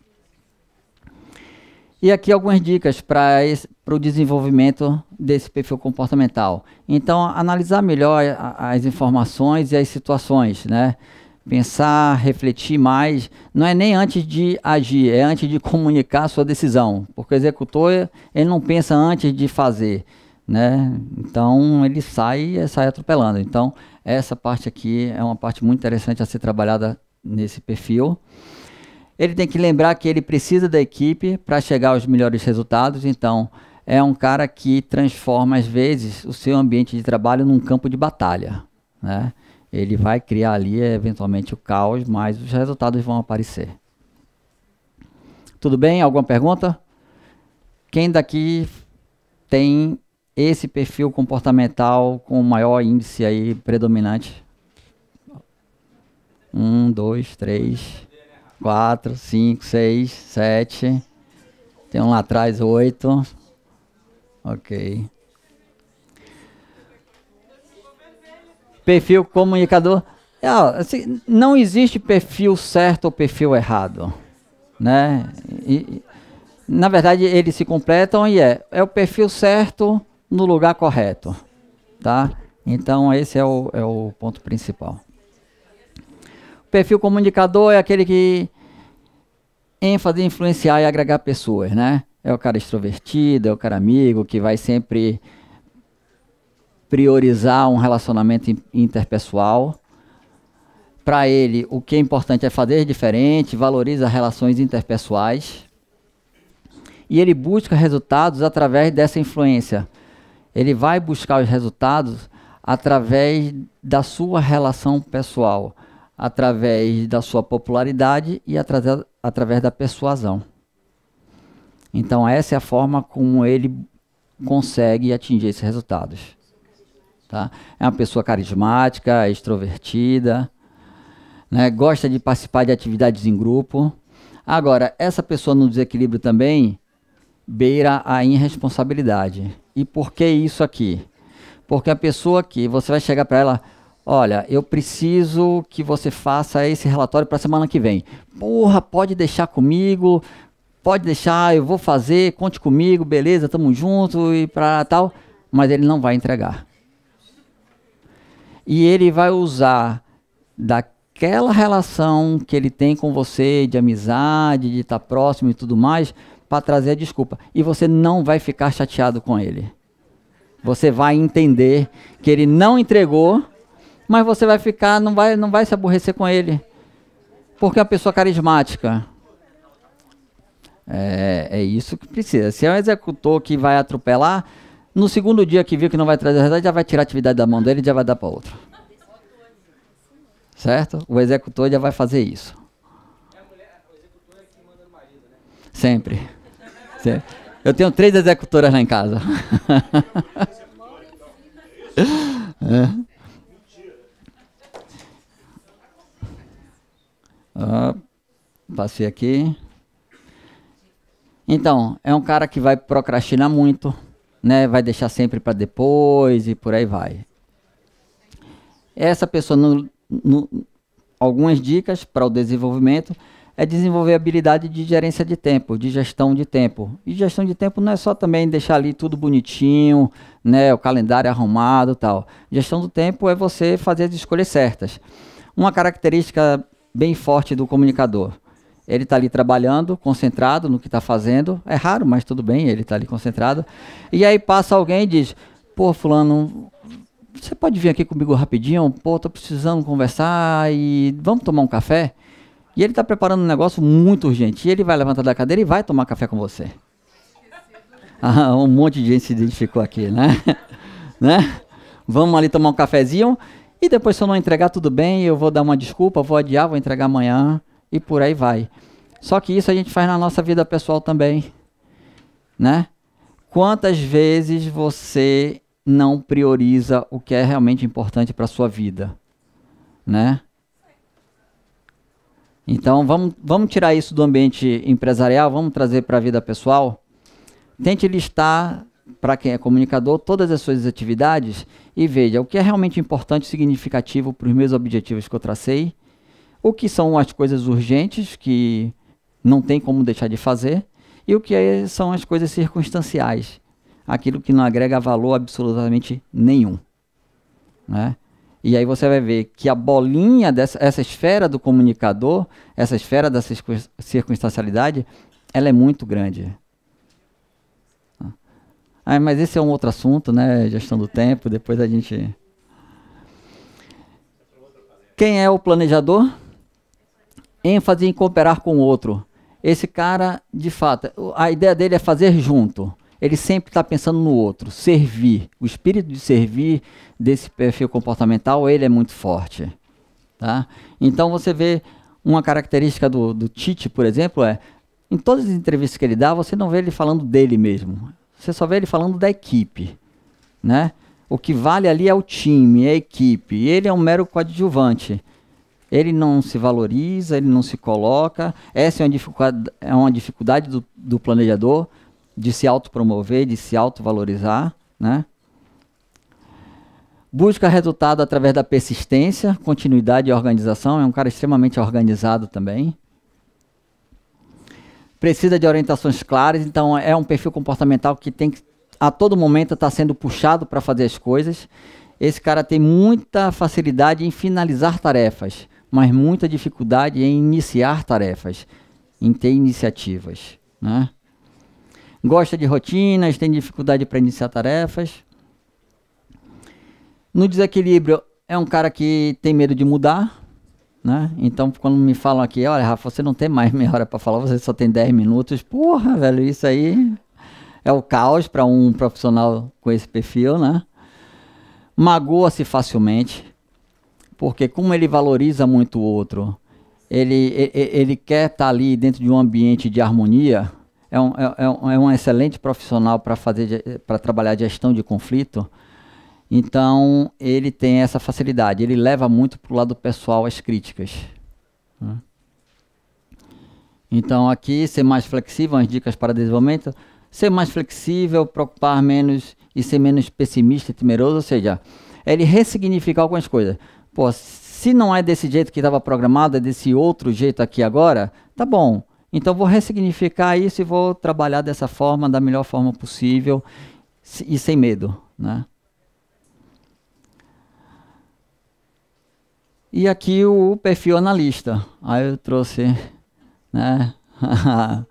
E aqui algumas dicas para para o desenvolvimento desse perfil comportamental. Então, analisar melhor as informações e as situações, né? Pensar, refletir mais, não é nem antes de agir, é antes de *laughs* comunicar a sua decisão, porque o executor ele não pensa antes de fazer, né? Então ele sai sai atropelando. Então essa parte aqui é uma parte muito interessante a ser trabalhada nesse perfil. Ele tem que lembrar que ele precisa da equipe para chegar aos melhores resultados. Então é um cara que transforma, às vezes, o seu ambiente de trabalho num campo de batalha. Né? Ele vai criar ali, eventualmente, o caos, mas os resultados vão aparecer. Tudo bem? Alguma pergunta? Quem daqui tem esse perfil comportamental com maior índice aí predominante? Um, dois, três, quatro, cinco, seis, sete. Tem um lá atrás, oito. Ok. Perfil comunicador. É, assim, não existe perfil certo ou perfil errado. Né? E, na verdade, eles se completam e é, é o perfil certo no lugar correto. Tá? Então, esse é o, é o ponto principal. O perfil comunicador é aquele que ênfase em influenciar e agregar pessoas, né? é o cara extrovertido, é o cara amigo, que vai sempre priorizar um relacionamento interpessoal. Para ele, o que é importante é fazer diferente, valoriza relações interpessoais. E ele busca resultados através dessa influência. Ele vai buscar os resultados através da sua relação pessoal, através da sua popularidade e através, através da persuasão. Então essa é a forma como ele consegue atingir esses resultados. Tá? É uma pessoa carismática, extrovertida, né? gosta de participar de atividades em grupo. Agora, essa pessoa no desequilíbrio também beira a irresponsabilidade. E por que isso aqui? Porque a pessoa que você vai chegar para ela, olha, eu preciso que você faça esse relatório para a semana que vem. Porra, pode deixar comigo, pode deixar, eu vou fazer, conte comigo, beleza, tamo junto e para tal, mas ele não vai entregar. E ele vai usar daquela relação que ele tem com você, de amizade, de estar tá próximo e tudo mais, para trazer a desculpa. E você não vai ficar chateado com ele. Você vai entender que ele não entregou, mas você vai ficar, não vai, não vai se aborrecer com ele. Porque é uma pessoa carismática é, é isso que precisa. Se é um executor que vai atropelar, no segundo dia que viu que não vai trazer a verdade, já vai tirar a atividade da mão dele e já vai dar para outro. Certo? O executor já vai fazer isso. É a mulher, o executor é manda marido, né? Sempre. Sempre. Eu tenho três executoras lá em casa. *laughs* é. Ah, passei aqui. Então, é um cara que vai procrastinar muito, né? Vai deixar sempre para depois e por aí vai. Essa pessoa, no, no, algumas dicas para o desenvolvimento é desenvolver habilidade de gerência de tempo, de gestão de tempo. E gestão de tempo não é só também deixar ali tudo bonitinho, né, o calendário arrumado, tal. Gestão do tempo é você fazer as escolhas certas. Uma característica bem forte do comunicador ele está ali trabalhando, concentrado no que está fazendo. É raro, mas tudo bem, ele está ali concentrado. E aí passa alguém e diz: Pô, Fulano, você pode vir aqui comigo rapidinho? Pô, tô precisando conversar e vamos tomar um café? E ele está preparando um negócio muito urgente. E ele vai levantar da cadeira e vai tomar café com você. *laughs* Ah, um monte de gente se identificou aqui, né? *laughs* né? Vamos ali tomar um cafezinho. E depois, se eu não entregar, tudo bem, eu vou dar uma desculpa, vou adiar, vou entregar amanhã e por aí vai. Só que isso a gente faz na nossa vida pessoal também, né? Quantas vezes você não prioriza o que é realmente importante para sua vida, né? Então vamos, vamos tirar isso do ambiente empresarial, vamos trazer para a vida pessoal. Tente listar para quem é comunicador todas as suas atividades e veja o que é realmente importante, e significativo para os meus objetivos que eu tracei o que são as coisas urgentes que não tem como deixar de fazer e o que é, são as coisas circunstanciais, aquilo que não agrega valor absolutamente nenhum, né? E aí você vai ver que a bolinha dessa essa esfera do comunicador, essa esfera da circunstancialidade, ela é muito grande. Ah, mas esse é um outro assunto, né? Gestão do tempo, depois a gente. Quem é o planejador? ênfase em cooperar com o outro. Esse cara, de fato, a ideia dele é fazer junto. Ele sempre está pensando no outro, servir. O espírito de servir desse perfil comportamental, ele é muito forte. Tá? Então você vê uma característica do, do Tite, por exemplo, é em todas as entrevistas que ele dá, você não vê ele falando dele mesmo. Você só vê ele falando da equipe, né? O que vale ali é o time, é a equipe. Ele é um mero coadjuvante ele não se valoriza, ele não se coloca. Essa é uma dificuldade, é uma dificuldade do, do planejador de se autopromover, de se autovalorizar, né? Busca resultado através da persistência, continuidade e organização. É um cara extremamente organizado também. Precisa de orientações claras, então é um perfil comportamental que tem que, a todo momento, estar tá sendo puxado para fazer as coisas. Esse cara tem muita facilidade em finalizar tarefas mas muita dificuldade em iniciar tarefas, em ter iniciativas. Né? Gosta de rotinas, tem dificuldade para iniciar tarefas. No desequilíbrio, é um cara que tem medo de mudar. Né? Então, quando me falam aqui, olha, Rafa, você não tem mais meia hora para falar, você só tem 10 minutos. Porra, velho, isso aí é o caos para um profissional com esse perfil, né? Magoa-se facilmente, porque como ele valoriza muito o outro, ele, ele, ele quer estar tá ali dentro de um ambiente de harmonia, é um, é é um é excelente profissional para fazer para trabalhar gestão de conflito. Então ele tem essa facilidade, ele leva muito para o lado pessoal as críticas. Né? Então aqui ser mais flexível, as dicas para desenvolvimento, ser mais flexível, preocupar menos e ser menos pessimista e temeroso, ou seja, ele ressignificar algumas coisas pô, se não é desse jeito que estava programado, é desse outro jeito aqui agora, tá bom. Então vou ressignificar isso e vou trabalhar dessa forma, da melhor forma possível e sem medo, né? E aqui o perfil analista. Aí eu trouxe, né? *laughs*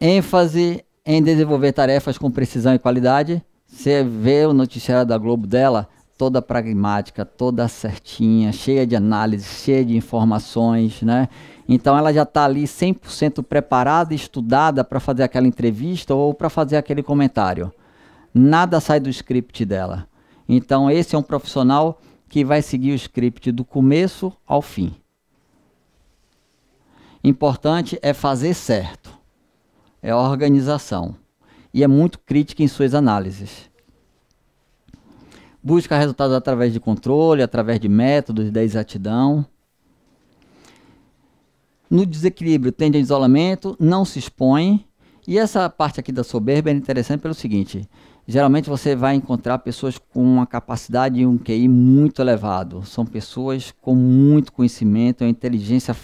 ênfase em desenvolver tarefas com precisão e qualidade. Você vê o noticiário da Globo dela, toda pragmática, toda certinha, cheia de análise, cheia de informações, né? Então ela já está ali 100% preparada, estudada para fazer aquela entrevista ou para fazer aquele comentário. Nada sai do script dela. Então esse é um profissional que vai seguir o script do começo ao fim. Importante é fazer certo. É a organização. E é muito crítica em suas análises busca resultados através de controle, através de métodos da exatidão. No desequilíbrio, tende ao isolamento, não se expõe. E essa parte aqui da soberba é interessante pelo seguinte: geralmente você vai encontrar pessoas com uma capacidade e um QI muito elevado. São pessoas com muito conhecimento, uma inteligência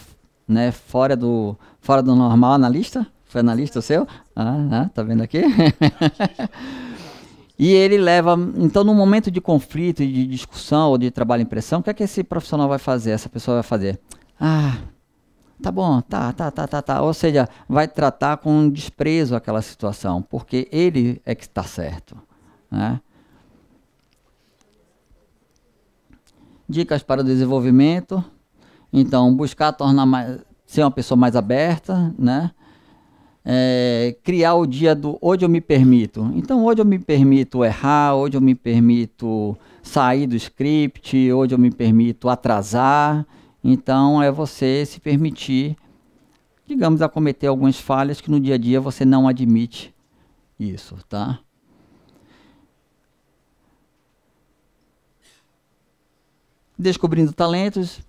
né, fora, do, fora do normal. Analista? Foi analista o seu? Ah, ah, tá vendo aqui? *laughs* E ele leva. Então, no momento de conflito e de discussão ou de trabalho em pressão, o que é que esse profissional vai fazer? Essa pessoa vai fazer? Ah, tá bom, tá, tá, tá, tá, tá. Ou seja, vai tratar com desprezo aquela situação, porque ele é que está certo. Né? Dicas para o desenvolvimento. Então, buscar tornar mais, ser uma pessoa mais aberta, né? é, criar o dia do hoje eu me permito. Então, hoje eu me permito errar, hoje eu me permito sair do script, hoje eu me permito atrasar. Então, é você se permitir, digamos, a cometer algumas falhas que no dia a dia você não admite isso, tá? Descobrindo talentos,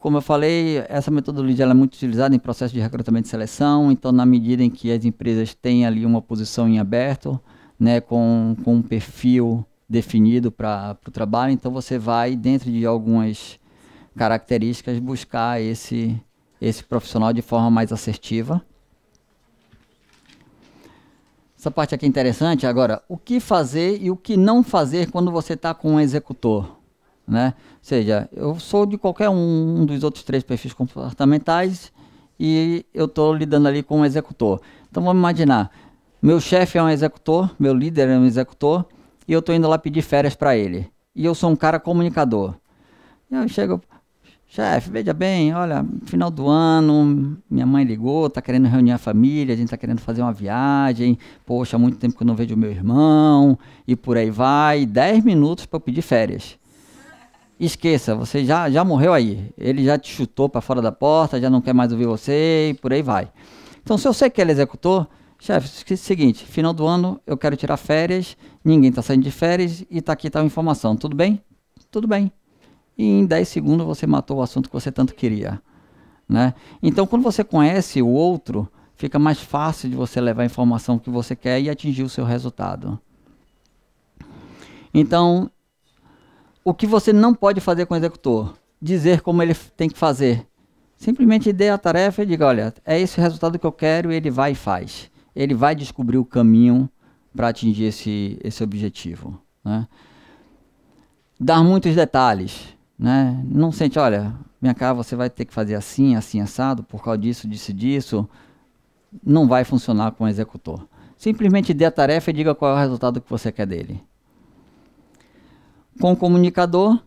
como eu falei, essa metodologia é muito utilizada em processo de recrutamento e seleção, então na medida em que as empresas têm ali uma posição em aberto, né, com, com um perfil definido para o trabalho, então você vai, dentro de algumas características, buscar esse, esse profissional de forma mais assertiva. Essa parte aqui é interessante. Agora, o que fazer e o que não fazer quando você está com um executor? né? Ou seja, eu sou de qualquer um, um dos outros três perfis comportamentais e eu estou lidando ali com um executor. Então vamos imaginar, meu chefe é um executor, meu líder é um executor e eu estou indo lá pedir férias para ele. E eu sou um cara comunicador. Eu chego, chefe, veja bem, olha, final do ano, minha mãe ligou, está querendo reunir a família, a gente está querendo fazer uma viagem, poxa, há muito tempo que eu não vejo meu irmão, e por aí vai, 10 minutos para pedir férias esqueça, você já, já morreu aí. Ele já te chutou para fora da porta, já não quer mais ouvir você e por aí vai. Então, se eu sei que ele executou chefe, é seguinte, final do ano eu quero tirar férias, ninguém está saindo de férias e está aqui tal informação, tudo bem? Tudo bem. E em 10 segundos você matou o assunto que você tanto queria. Né? Então, quando você conhece o outro, fica mais fácil de você levar a informação que você quer e atingir o seu resultado. Então, o que você não pode fazer com o executor? Dizer como ele tem que fazer. Simplesmente dê a tarefa e diga: olha, é esse o resultado que eu quero, e ele vai e faz. Ele vai descobrir o caminho para atingir esse, esse objetivo. Né? Dar muitos detalhes. Né? Não sente, olha, minha cara, você vai ter que fazer assim, assim, assado, por causa disso, disso, disso. Não vai funcionar com o executor. Simplesmente dê a tarefa e diga qual é o resultado que você quer dele com o comunicador.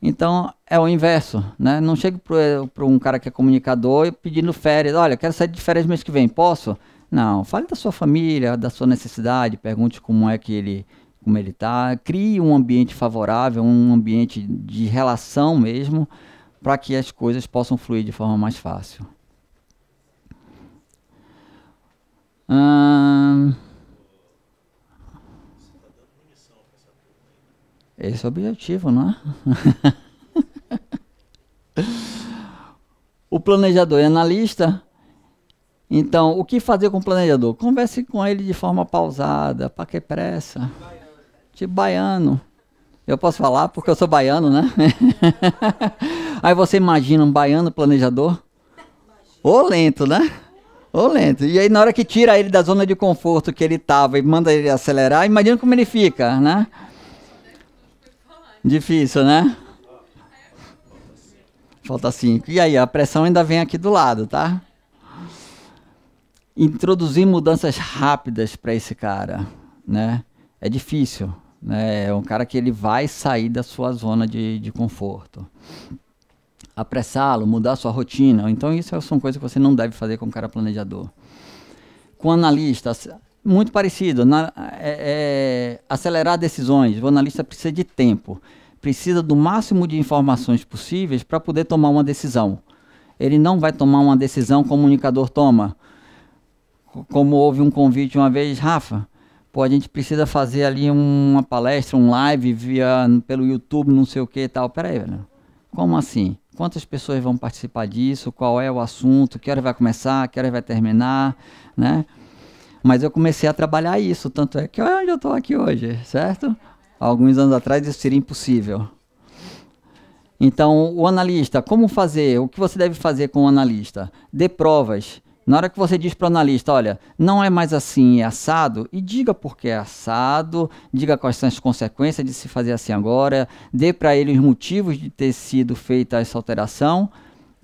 Então é o inverso, né? Não chega para eh, um cara que é comunicador pedindo férias. Olha, quero sair de férias mês que vem, posso? Não, fale da sua família, da sua necessidade, pergunte como é que ele como ele está, crie um ambiente favorável, um ambiente de relação mesmo, para que as coisas possam fluir de forma mais fácil. Hum... Esse é o objetivo, não é? *laughs* o planejador e é analista. Então, o que fazer com o planejador? Converse com ele de forma pausada, para que pressa? De tipo baiano. Eu posso falar porque eu sou baiano, né? *laughs* Aí você imagina um baiano planejador? ou lento, né? Ou lento. E aí na hora que tira ele da zona de conforto que ele tava e manda ele acelerar, imagina como ele fica, né? Difícil, né? Falta cinco. E aí, a pressão ainda vem aqui do lado, tá? Introduzir mudanças rápidas para esse cara, né? É difícil, né? É um cara que ele vai sair da sua zona de, de conforto. Apressá-lo, mudar sua rotina. Então, isso são coisas que você não deve fazer como cara planejador. Com analistas analista, muito parecido. Na, é, é, acelerar decisões. O analista precisa de tempo. Precisa do máximo de informações possíveis para poder tomar uma decisão. Ele não vai tomar uma decisão como o comunicador toma. Como houve um convite uma vez, Rafa, pô, a gente precisa fazer ali uma palestra, um live via pelo YouTube, não sei o que e tal. Peraí, velho. Como assim? Quantas pessoas vão participar disso? Qual é o assunto? Que hora vai começar? Que hora vai terminar? Né? Mas eu comecei a trabalhar isso, tanto é que olha, eu estou aqui hoje, certo? Alguns anos atrás isso seria impossível. Então, o analista, como fazer? O que você deve fazer com o analista? Dê provas. Na hora que você diz para o analista, olha, não é mais assim, é assado, e diga por que é assado, diga quais são as consequências de se fazer assim agora, dê para ele os motivos de ter sido feita essa alteração,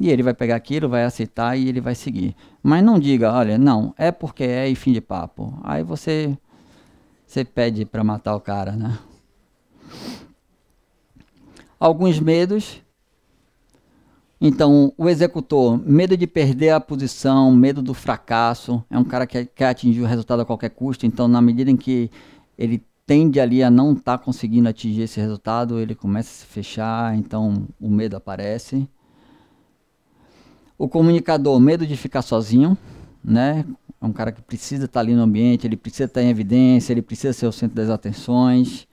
e ele vai pegar aquilo, vai aceitar e ele vai seguir. Mas não diga, olha, não, é porque é e fim de papo. Aí você você pede para matar o cara, né? Alguns medos. Então, o executor, medo de perder a posição, medo do fracasso, é um cara que quer atingir o resultado a qualquer custo, então na medida em que ele tende ali a não estar tá conseguindo atingir esse resultado, ele começa a se fechar, então o medo aparece. O comunicador, medo de ficar sozinho, né? É um cara que precisa estar ali no ambiente, ele precisa estar em evidência, ele precisa ser o centro das atenções.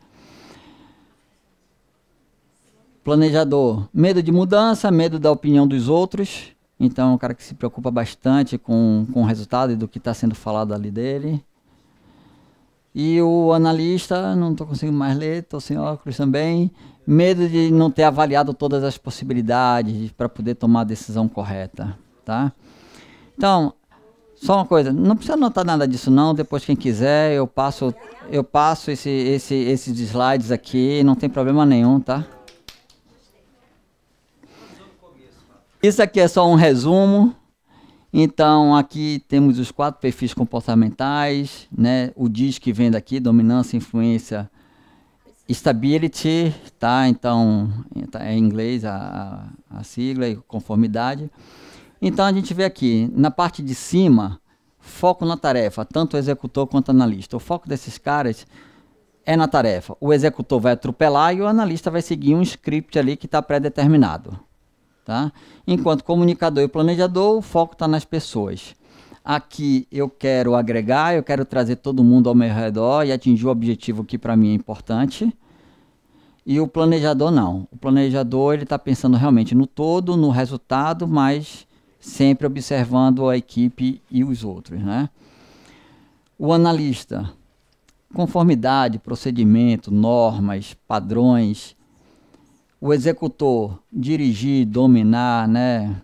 Planejador, medo de mudança, medo da opinião dos outros. Então, é um cara que se preocupa bastante com, com o resultado e do que está sendo falado ali dele. E o analista, não estou conseguindo mais ler, estou sem óculos também medo de não ter avaliado todas as possibilidades para poder tomar a decisão correta, tá? Então, só uma coisa, não precisa anotar nada disso não, depois quem quiser, eu passo eu passo esse, esse esses slides aqui, não tem problema nenhum, tá? Isso aqui é só um resumo. Então, aqui temos os quatro perfis comportamentais, né? O DIS que vem daqui, dominância, influência, Stability, tá? Então, tá, é em inglês a, a sigla e conformidade. Então, a gente vê aqui, na parte de cima, foco na tarefa, tanto o executor quanto o analista. O foco desses caras é na tarefa. O executor vai atropelar e o analista vai seguir um script ali que está pré-determinado. Tá? Enquanto comunicador e planejador, o foco está nas pessoas. Aqui eu quero agregar, eu quero trazer todo mundo ao meu redor e atingir o objetivo que para mim é importante. E o planejador não. O planejador ele está pensando realmente no todo, no resultado, mas sempre observando a equipe e os outros, né? O analista, conformidade, procedimento, normas, padrões. O executor, dirigir, dominar, né?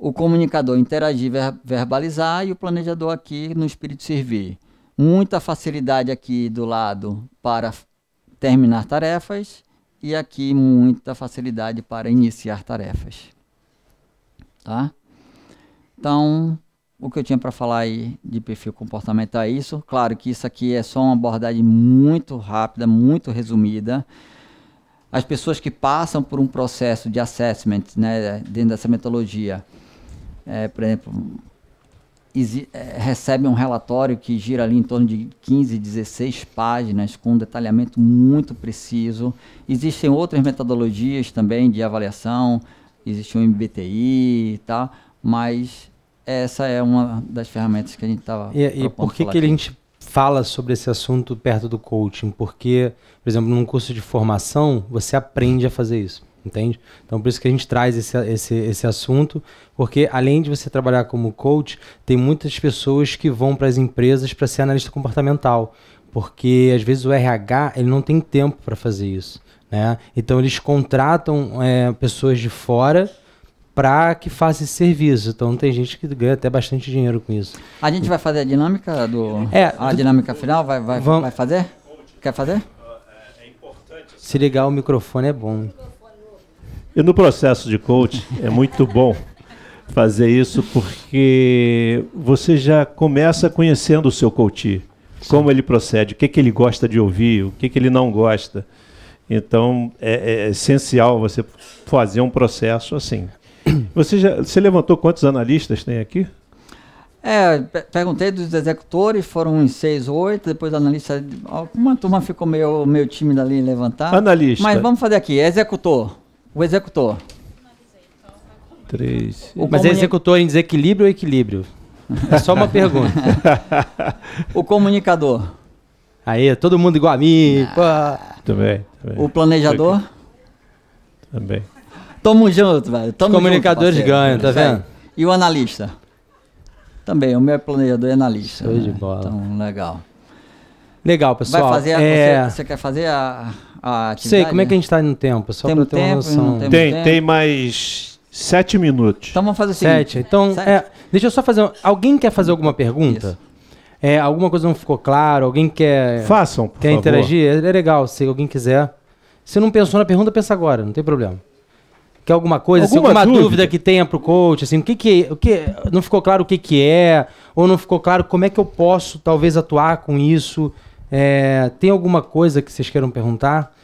o comunicador interagir, ver, verbalizar e o planejador aqui no espírito servir. Muita facilidade aqui do lado para terminar tarefas e aqui muita facilidade para iniciar tarefas. Tá? Então, o que eu tinha para falar aí de perfil comportamental é isso. Claro que isso aqui é só uma abordagem muito rápida, muito resumida. As pessoas que passam por um processo de assessment né, dentro dessa metodologia, é, por exemplo, é, recebe um relatório que gira ali em torno de 15, 16 páginas, com um detalhamento muito preciso. Existem outras metodologias também de avaliação, existe o um MBTI e tá? tal, mas essa é uma das ferramentas que a gente estava E, e por que, que a gente fala sobre esse assunto perto do coaching? Porque, por exemplo, num curso de formação, você aprende a fazer isso entende? Então por isso que a gente traz esse, esse, esse assunto, porque além de você trabalhar como coach, tem muitas pessoas que vão para as empresas para ser analista comportamental, porque às vezes o RH ele não tem tempo para fazer isso, né? Então eles contratam é, pessoas de fora para que faça esse serviço. Então tem gente que ganha até bastante dinheiro com isso. A gente vai fazer a dinâmica do é, a do... dinâmica final vai vai, vamos... vai fazer? Quer fazer? É, é assim, Se ligar o microfone é bom. E no processo de coaching é muito bom fazer isso porque você já começa conhecendo o seu coach, como ele procede, o que, que ele gosta de ouvir, o que, que ele não gosta. Então é, é essencial você fazer um processo assim. Você já você levantou quantos analistas tem aqui? É, perguntei dos executores, foram uns seis oito, depois analista. Uma turma ficou meio, meio tímida ali em levantar. Analista. Mas vamos fazer aqui, executor. O executor. Três. O Mas é comuni... é executor em desequilíbrio ou equilíbrio? É só uma *laughs* pergunta. o comunicador. Aí, todo mundo igual a mim. Ah. Também, também, O planejador. Também. Tamo junto, velho. Tamo Os comunicadores junto, ganham, tá vendo? E o analista. Também, o meu planejador é analista. Show né? de bola. Então, legal. Legal, pessoal. Vai fazer, é... você, você quer fazer a atividade? Sei, como é que a né? gente está no tempo? Só temos ter tempo, uma noção. Tem, tempo. tem mais sete minutos. Então vamos fazer assim Sete. Então, sete. É, deixa eu só fazer. alguém quer fazer alguma pergunta? É, alguma coisa não ficou claro? Alguém quer. Façam, por Quer favor. interagir? É, é legal, se alguém quiser. Se não pensou na pergunta, pensa agora, não tem problema. Quer alguma coisa, alguma, assim, alguma dúvida? que tenha para o coach, assim, o que que, o que não ficou claro o que que é, ou não ficou claro como é que eu posso talvez atuar com isso, é, tem alguma coisa que vocês queiram perguntar?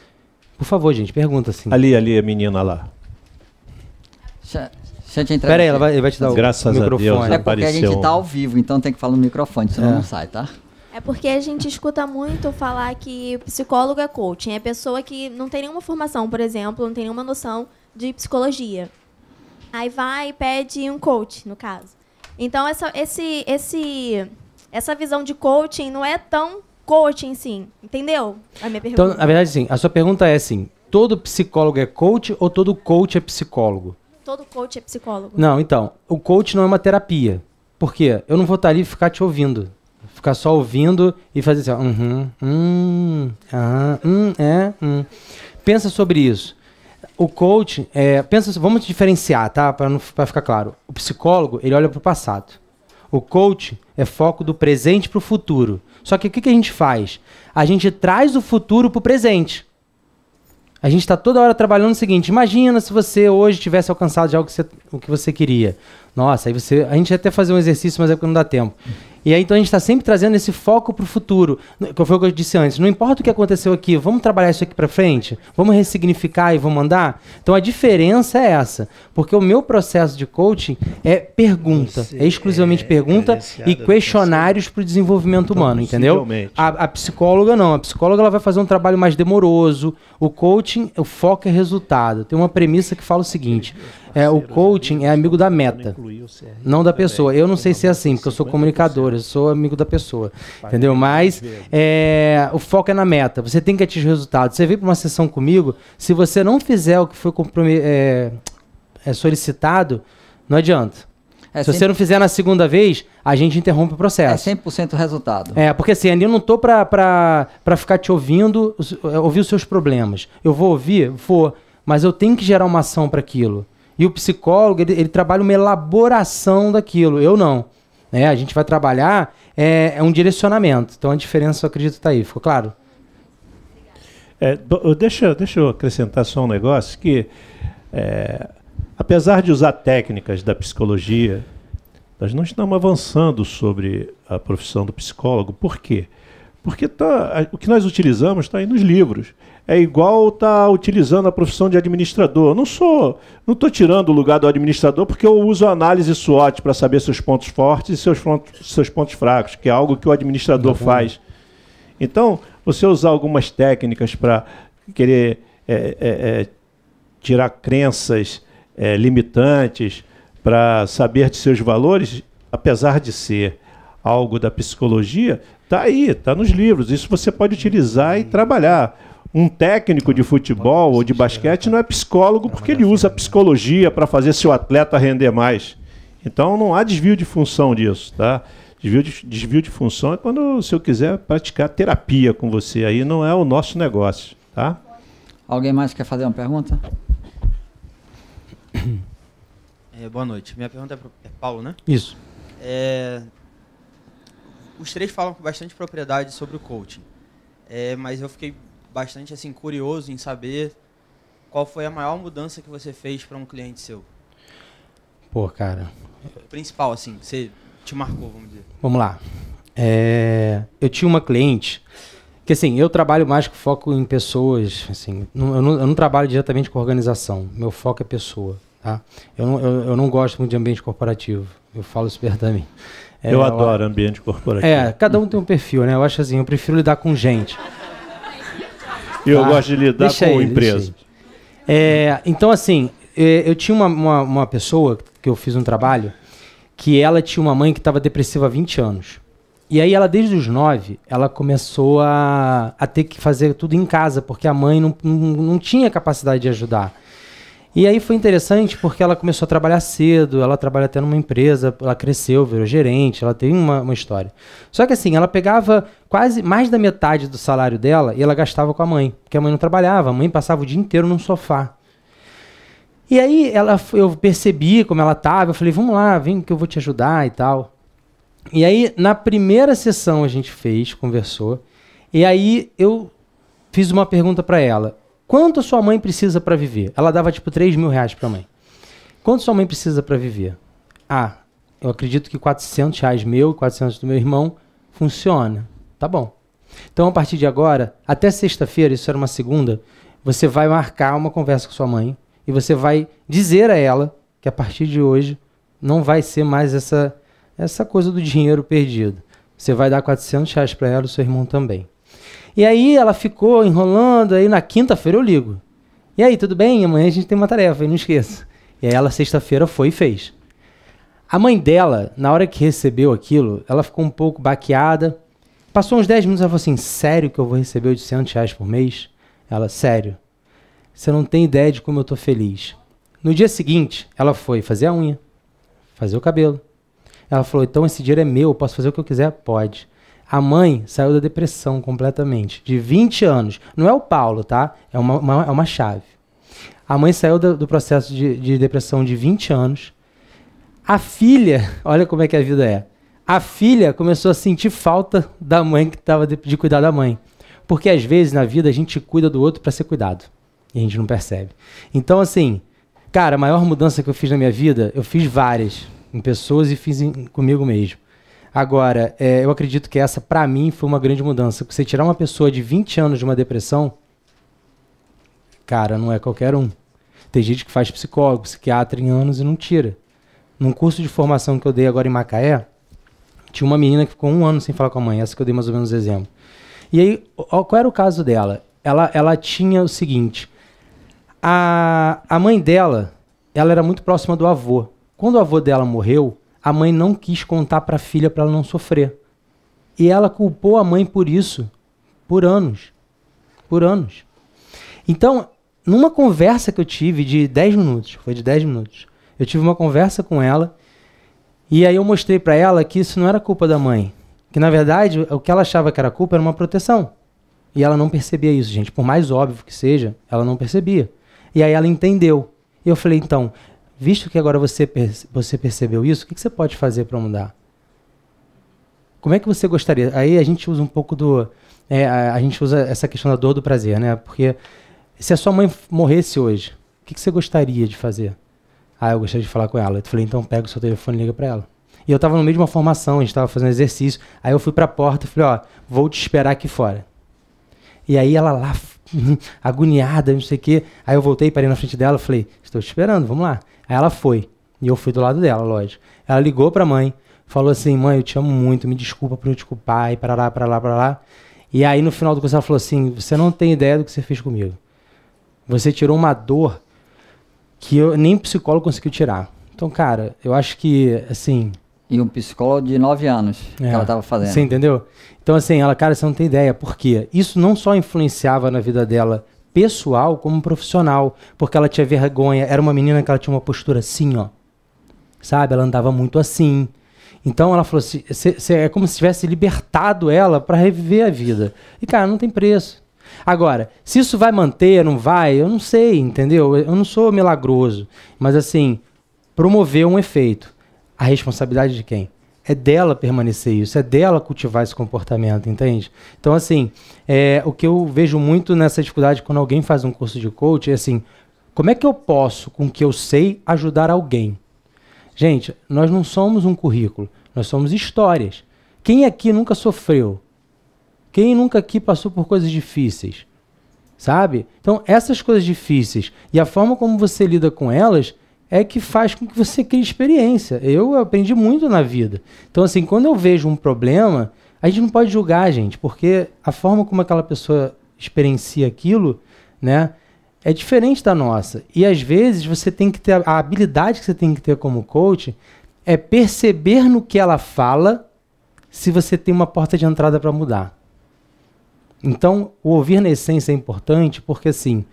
Por favor, gente, pergunta assim. Ali, ali, a menina lá. Deixa, deixa eu te entrar. ela vai, vai te dar Graças o microfone. Graças a Deus, É porque a gente tá ao vivo, então tem que falar no microfone, senão é. não sai, tá? É porque a gente escuta muito falar que psicólogo é coaching. É pessoa que não tem nenhuma formação, por exemplo, não tem nenhuma noção de psicologia. Aí vai e pede um coach, no caso. Então, essa, esse, esse, essa visão de coaching não é tão coaching, sim. Entendeu? A minha então, pergunta. Então, na verdade, sim. A sua pergunta é assim: todo psicólogo é coach ou todo coach é psicólogo? Todo coach é psicólogo. Não, então, o coach não é uma terapia. Por quê? Eu não vou estar ali e ficar te ouvindo. Ficar só ouvindo e fazer assim, uhum, hum, ah, hum, é, hum. Pensa sobre isso. O coach, é, pensa, vamos diferenciar, tá? Para ficar claro. O psicólogo, ele olha para o passado. O coach é foco do presente para o futuro. Só que o que, que a gente faz? A gente traz o futuro para o presente. A gente está toda hora trabalhando o seguinte: imagina se você hoje tivesse alcançado já o que você, o que você queria. Nossa, aí você. A gente ia até fazer um exercício, mas é porque não dá tempo. E aí, então, a gente está sempre trazendo esse foco para o futuro, que foi o que eu disse antes. Não importa o que aconteceu aqui, vamos trabalhar isso aqui para frente? Vamos ressignificar e vamos andar? Então, a diferença é essa. Porque o meu processo de coaching é pergunta, Você é exclusivamente é pergunta e questionários para o desenvolvimento então, humano, entendeu? A, a psicóloga não. A psicóloga ela vai fazer um trabalho mais demoroso. O coaching, o foco é resultado. Tem uma premissa que fala o seguinte é, o né? coaching é amigo da meta, não da pessoa. Eu não sei se é assim, porque eu sou comunicador, eu sou amigo da pessoa, entendeu? Mas é, o foco é na meta. Você tem que atingir o resultado. Você veio para uma sessão comigo, se você não fizer o que foi é, é solicitado, não adianta. É Se você não fizer na segunda vez, a gente interrompe o processo. É 100% resultado. É, porque assim, eu não tô para ficar te ouvindo, ouvir os seus problemas. Eu vou ouvir? Vou. Mas eu tenho que gerar uma ação para aquilo. E o psicólogo, ele, ele trabalha uma elaboração daquilo. Eu não. né? a gente vai trabalhar é, é um direcionamento. Então a diferença, eu acredito, está aí. Ficou claro? É, deixa, deixa eu acrescentar só um negócio que, é, apesar de usar técnicas da psicologia, nós não estamos avançando sobre a profissão do psicólogo. Por quê? Porque tá, o que nós utilizamos está aí nos livros é igual tá utilizando a profissão de administrador. não sou, não estou tirando o lugar do administrador porque eu uso análise SWOT para saber seus pontos fortes e seus, seus pontos fracos, que é algo que o administrador uhum. faz. Então, você usar algumas técnicas para querer é, é, é, tirar crenças é, limitantes, para saber de seus valores, apesar de ser algo da psicologia, está aí, está nos livros. Isso você pode utilizar e trabalhar. Um técnico de futebol ou de basquete não é psicólogo porque ele usa a psicologia para fazer seu atleta render mais. Então não há desvio de função disso, tá? Desvio de, desvio de função é quando, se eu quiser praticar terapia com você, aí não é o nosso negócio, tá? Alguém mais quer fazer uma pergunta? É, boa noite. Minha pergunta é para é Paulo, né? Isso. É, os três falam com bastante propriedade sobre o coaching, é, mas eu fiquei bastante assim curioso em saber qual foi a maior mudança que você fez para um cliente seu. Pô, cara. principal, assim, você te marcou, vamos dizer. Vamos lá. É... eu tinha uma cliente que, assim, eu trabalho mais com foco em pessoas, assim, eu não, eu não trabalho diretamente com organização, meu foco é pessoa, tá? Eu não, eu, eu não gosto muito de ambiente corporativo, eu falo isso abertamente. É, eu adoro ambiente corporativo. É, cada um tem um perfil, né? Eu acho assim, eu prefiro lidar com gente. E eu tá? gosto de lidar com ele, empresas. É, então, assim, é, eu tinha uma, uma, uma, pessoa que eu fiz um trabalho que ela tinha uma mãe que estava depressiva há 20 anos. E aí ela, desde os 9, ela começou a, a ter que fazer tudo em casa, porque a mãe não, não, não tinha capacidade de ajudar. E aí foi interessante porque ela começou a trabalhar cedo, ela trabalha até numa empresa, ela cresceu, virou gerente, ela tem uma, uma história. Só que assim, ela pegava quase mais da metade do salário dela e ela gastava com a mãe, porque a mãe não trabalhava, a mãe passava o dia inteiro num sofá. E aí ela, eu percebi como ela estava, eu falei, vamos lá, vem que eu vou te ajudar e tal. E aí, na primeira sessão a gente fez, conversou, e aí eu fiz uma pergunta para ela. Quanto sua mãe precisa para viver? Ela dava tipo 3 mil reais para mãe. Quanto sua mãe precisa para viver? Ah, eu acredito que 400 reais meu e 400 do meu irmão funciona. Tá bom. Então, a partir de agora, até sexta-feira, isso era uma segunda, você vai marcar uma conversa com sua mãe e você vai dizer a ela que a partir de hoje não vai ser mais essa, essa coisa do dinheiro perdido. Você vai dar 400 reais para ela e seu irmão também. E aí ela ficou enrolando, aí na quinta-feira eu ligo. E aí, tudo bem? Amanhã a gente tem uma tarefa, não esqueça. E aí ela sexta-feira foi e fez. A mãe dela, na hora que recebeu aquilo, ela ficou um pouco baqueada. Passou uns 10 minutos, ela falou assim, sério que eu vou receber 800 reais por mês? Ela, sério. Você não tem ideia de como eu tô feliz. No dia seguinte, ela foi fazer a unha, fazer o cabelo. Ela falou, então esse dinheiro é meu, posso fazer o que eu quiser? Pode. A mãe saiu da depressão completamente, de 20 anos. Não é o Paulo, tá? É uma, uma é uma chave. A mãe saiu do, do processo de, de depressão de 20 anos. A filha, *laughs* olha como é que a vida é. A filha começou a sentir falta da mãe que estava de, de cuidar da mãe. Porque às vezes na vida a gente cuida do outro para ser cuidado. E a gente não percebe. Então, assim, cara, a maior mudança que eu fiz na minha vida, eu fiz várias. Em pessoas e fiz em, comigo mesmo. Agora, é, eu acredito que essa, para mim, foi uma grande mudança. Porque você tirar uma pessoa de 20 anos de uma depressão, cara, não é qualquer um. Tem gente que faz psicólogo, psiquiatra em anos e não tira. Num curso de formação que eu dei agora em Macaé, tinha uma menina que ficou um ano sem falar com a mãe, essa que eu dei mais ou menos exemplo. E aí, qual era o caso dela? Ela, ela tinha o seguinte: a, a mãe dela, ela era muito próxima do avô. Quando o avô dela morreu, a mãe não quis contar para a filha para ela não sofrer. E ela culpou a mãe por isso por anos. Por anos. Então, numa conversa que eu tive de 10 minutos, foi de 10 minutos. Eu tive uma conversa com ela e aí eu mostrei para ela que isso não era culpa da mãe, que na verdade o que ela achava que era culpa era uma proteção. E ela não percebia isso, gente. Por mais óbvio que seja, ela não percebia. E aí ela entendeu. E eu falei, então, Visto que agora você, perce você percebeu isso, o que, que você pode fazer para mudar? Como é que você gostaria? Aí a gente usa um pouco do. É, a, a, gente usa essa questão da dor do prazer, né? Porque se a sua mãe morresse hoje, o que, que você gostaria de fazer? Ah, eu gostaria de falar com ela. Eu falei, então pega o seu telefone e liga para ela. E eu estava no meio de uma formação, a gente estava fazendo exercício. Aí eu fui para a porta e falei, ó, vou te esperar aqui fora. E aí ela lá, *laughs* agoniada, não sei o quê. Aí eu voltei, parei na frente dela falei, estou te esperando, vamos lá. Aí ela foi. E eu fui do lado dela, lógico. Ela ligou pra mãe, falou assim: mãe, eu te amo muito, me desculpa por eu te culpar, e lá, para lá. E aí no final do curso ela falou assim: você não tem ideia do que você fez comigo. Você tirou uma dor que eu, nem psicólogo conseguiu tirar. Então, cara, eu acho que, assim. E um psicólogo de 9 anos é, que ela estava fazendo. Você entendeu? Então, assim, ela, cara, você não tem ideia. Por quê? Isso não só influenciava na vida dela pessoal como profissional, porque ela tinha vergonha. Era uma menina que ela tinha uma postura assim, ó. Sabe? Ela andava muito assim. Então ela falou assim: é como se tivesse libertado ela para reviver a vida. E cara, não tem preço. Agora, se isso vai manter, não vai, eu não sei, entendeu? Eu não sou milagroso. Mas assim, promover um efeito. A responsabilidade de quem? é dela permanecer isso, é dela cultivar esse comportamento, entende? Então, assim, é, o que eu vejo muito nessa dificuldade quando alguém faz um curso de coach é assim: como é que eu posso, com o que eu sei, ajudar alguém? Gente, nós não somos um currículo, nós somos histórias. Quem aqui nunca sofreu? Quem nunca aqui passou por coisas difíceis? Sabe? Então, essas coisas difíceis e a forma como você lida com elas é que faz com que você crie experiência. Eu aprendi muito na vida. Então, assim, quando eu vejo um problema, a gente não pode julgar, gente, porque a forma como aquela pessoa experiencia aquilo, né, é diferente da nossa. E às vezes você tem que ter a habilidade que você tem que ter como coach é perceber no que ela fala se você tem uma porta de entrada para mudar. Então, o ouvir na essência é importante porque assim,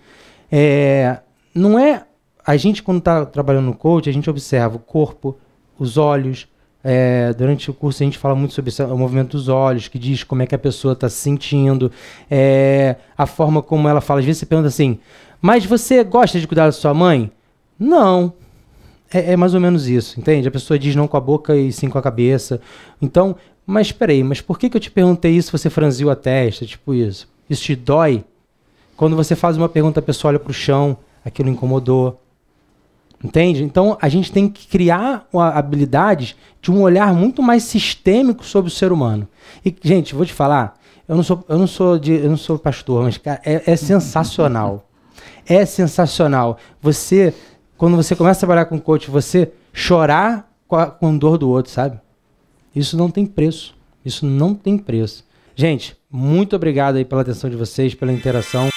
é, não é a gente, quando está trabalhando no coach, a gente observa o corpo, os olhos. É, durante o curso a gente fala muito sobre o movimento dos olhos, que diz como é que a pessoa está se sentindo, é, a forma como ela fala. Às vezes você pergunta assim, mas você gosta de cuidar da sua mãe? Não. É, é mais ou menos isso, entende? A pessoa diz não com a boca e sim com a cabeça. Então, mas peraí, mas por que, que eu te perguntei isso você franziu a testa? Tipo isso. Isso te dói? Quando você faz uma pergunta, a pessoa olha para o chão, aquilo incomodou. Entende? Então a gente tem que criar habilidades de um olhar muito mais sistêmico sobre o ser humano. E, gente, vou te falar, eu não sou, eu não sou, de, eu não sou pastor, mas cara, é, é sensacional. É sensacional. Você, quando você começa a trabalhar com coach, você chorar com a com dor do outro, sabe? Isso não tem preço. Isso não tem preço. Gente, muito obrigado aí pela atenção de vocês, pela interação.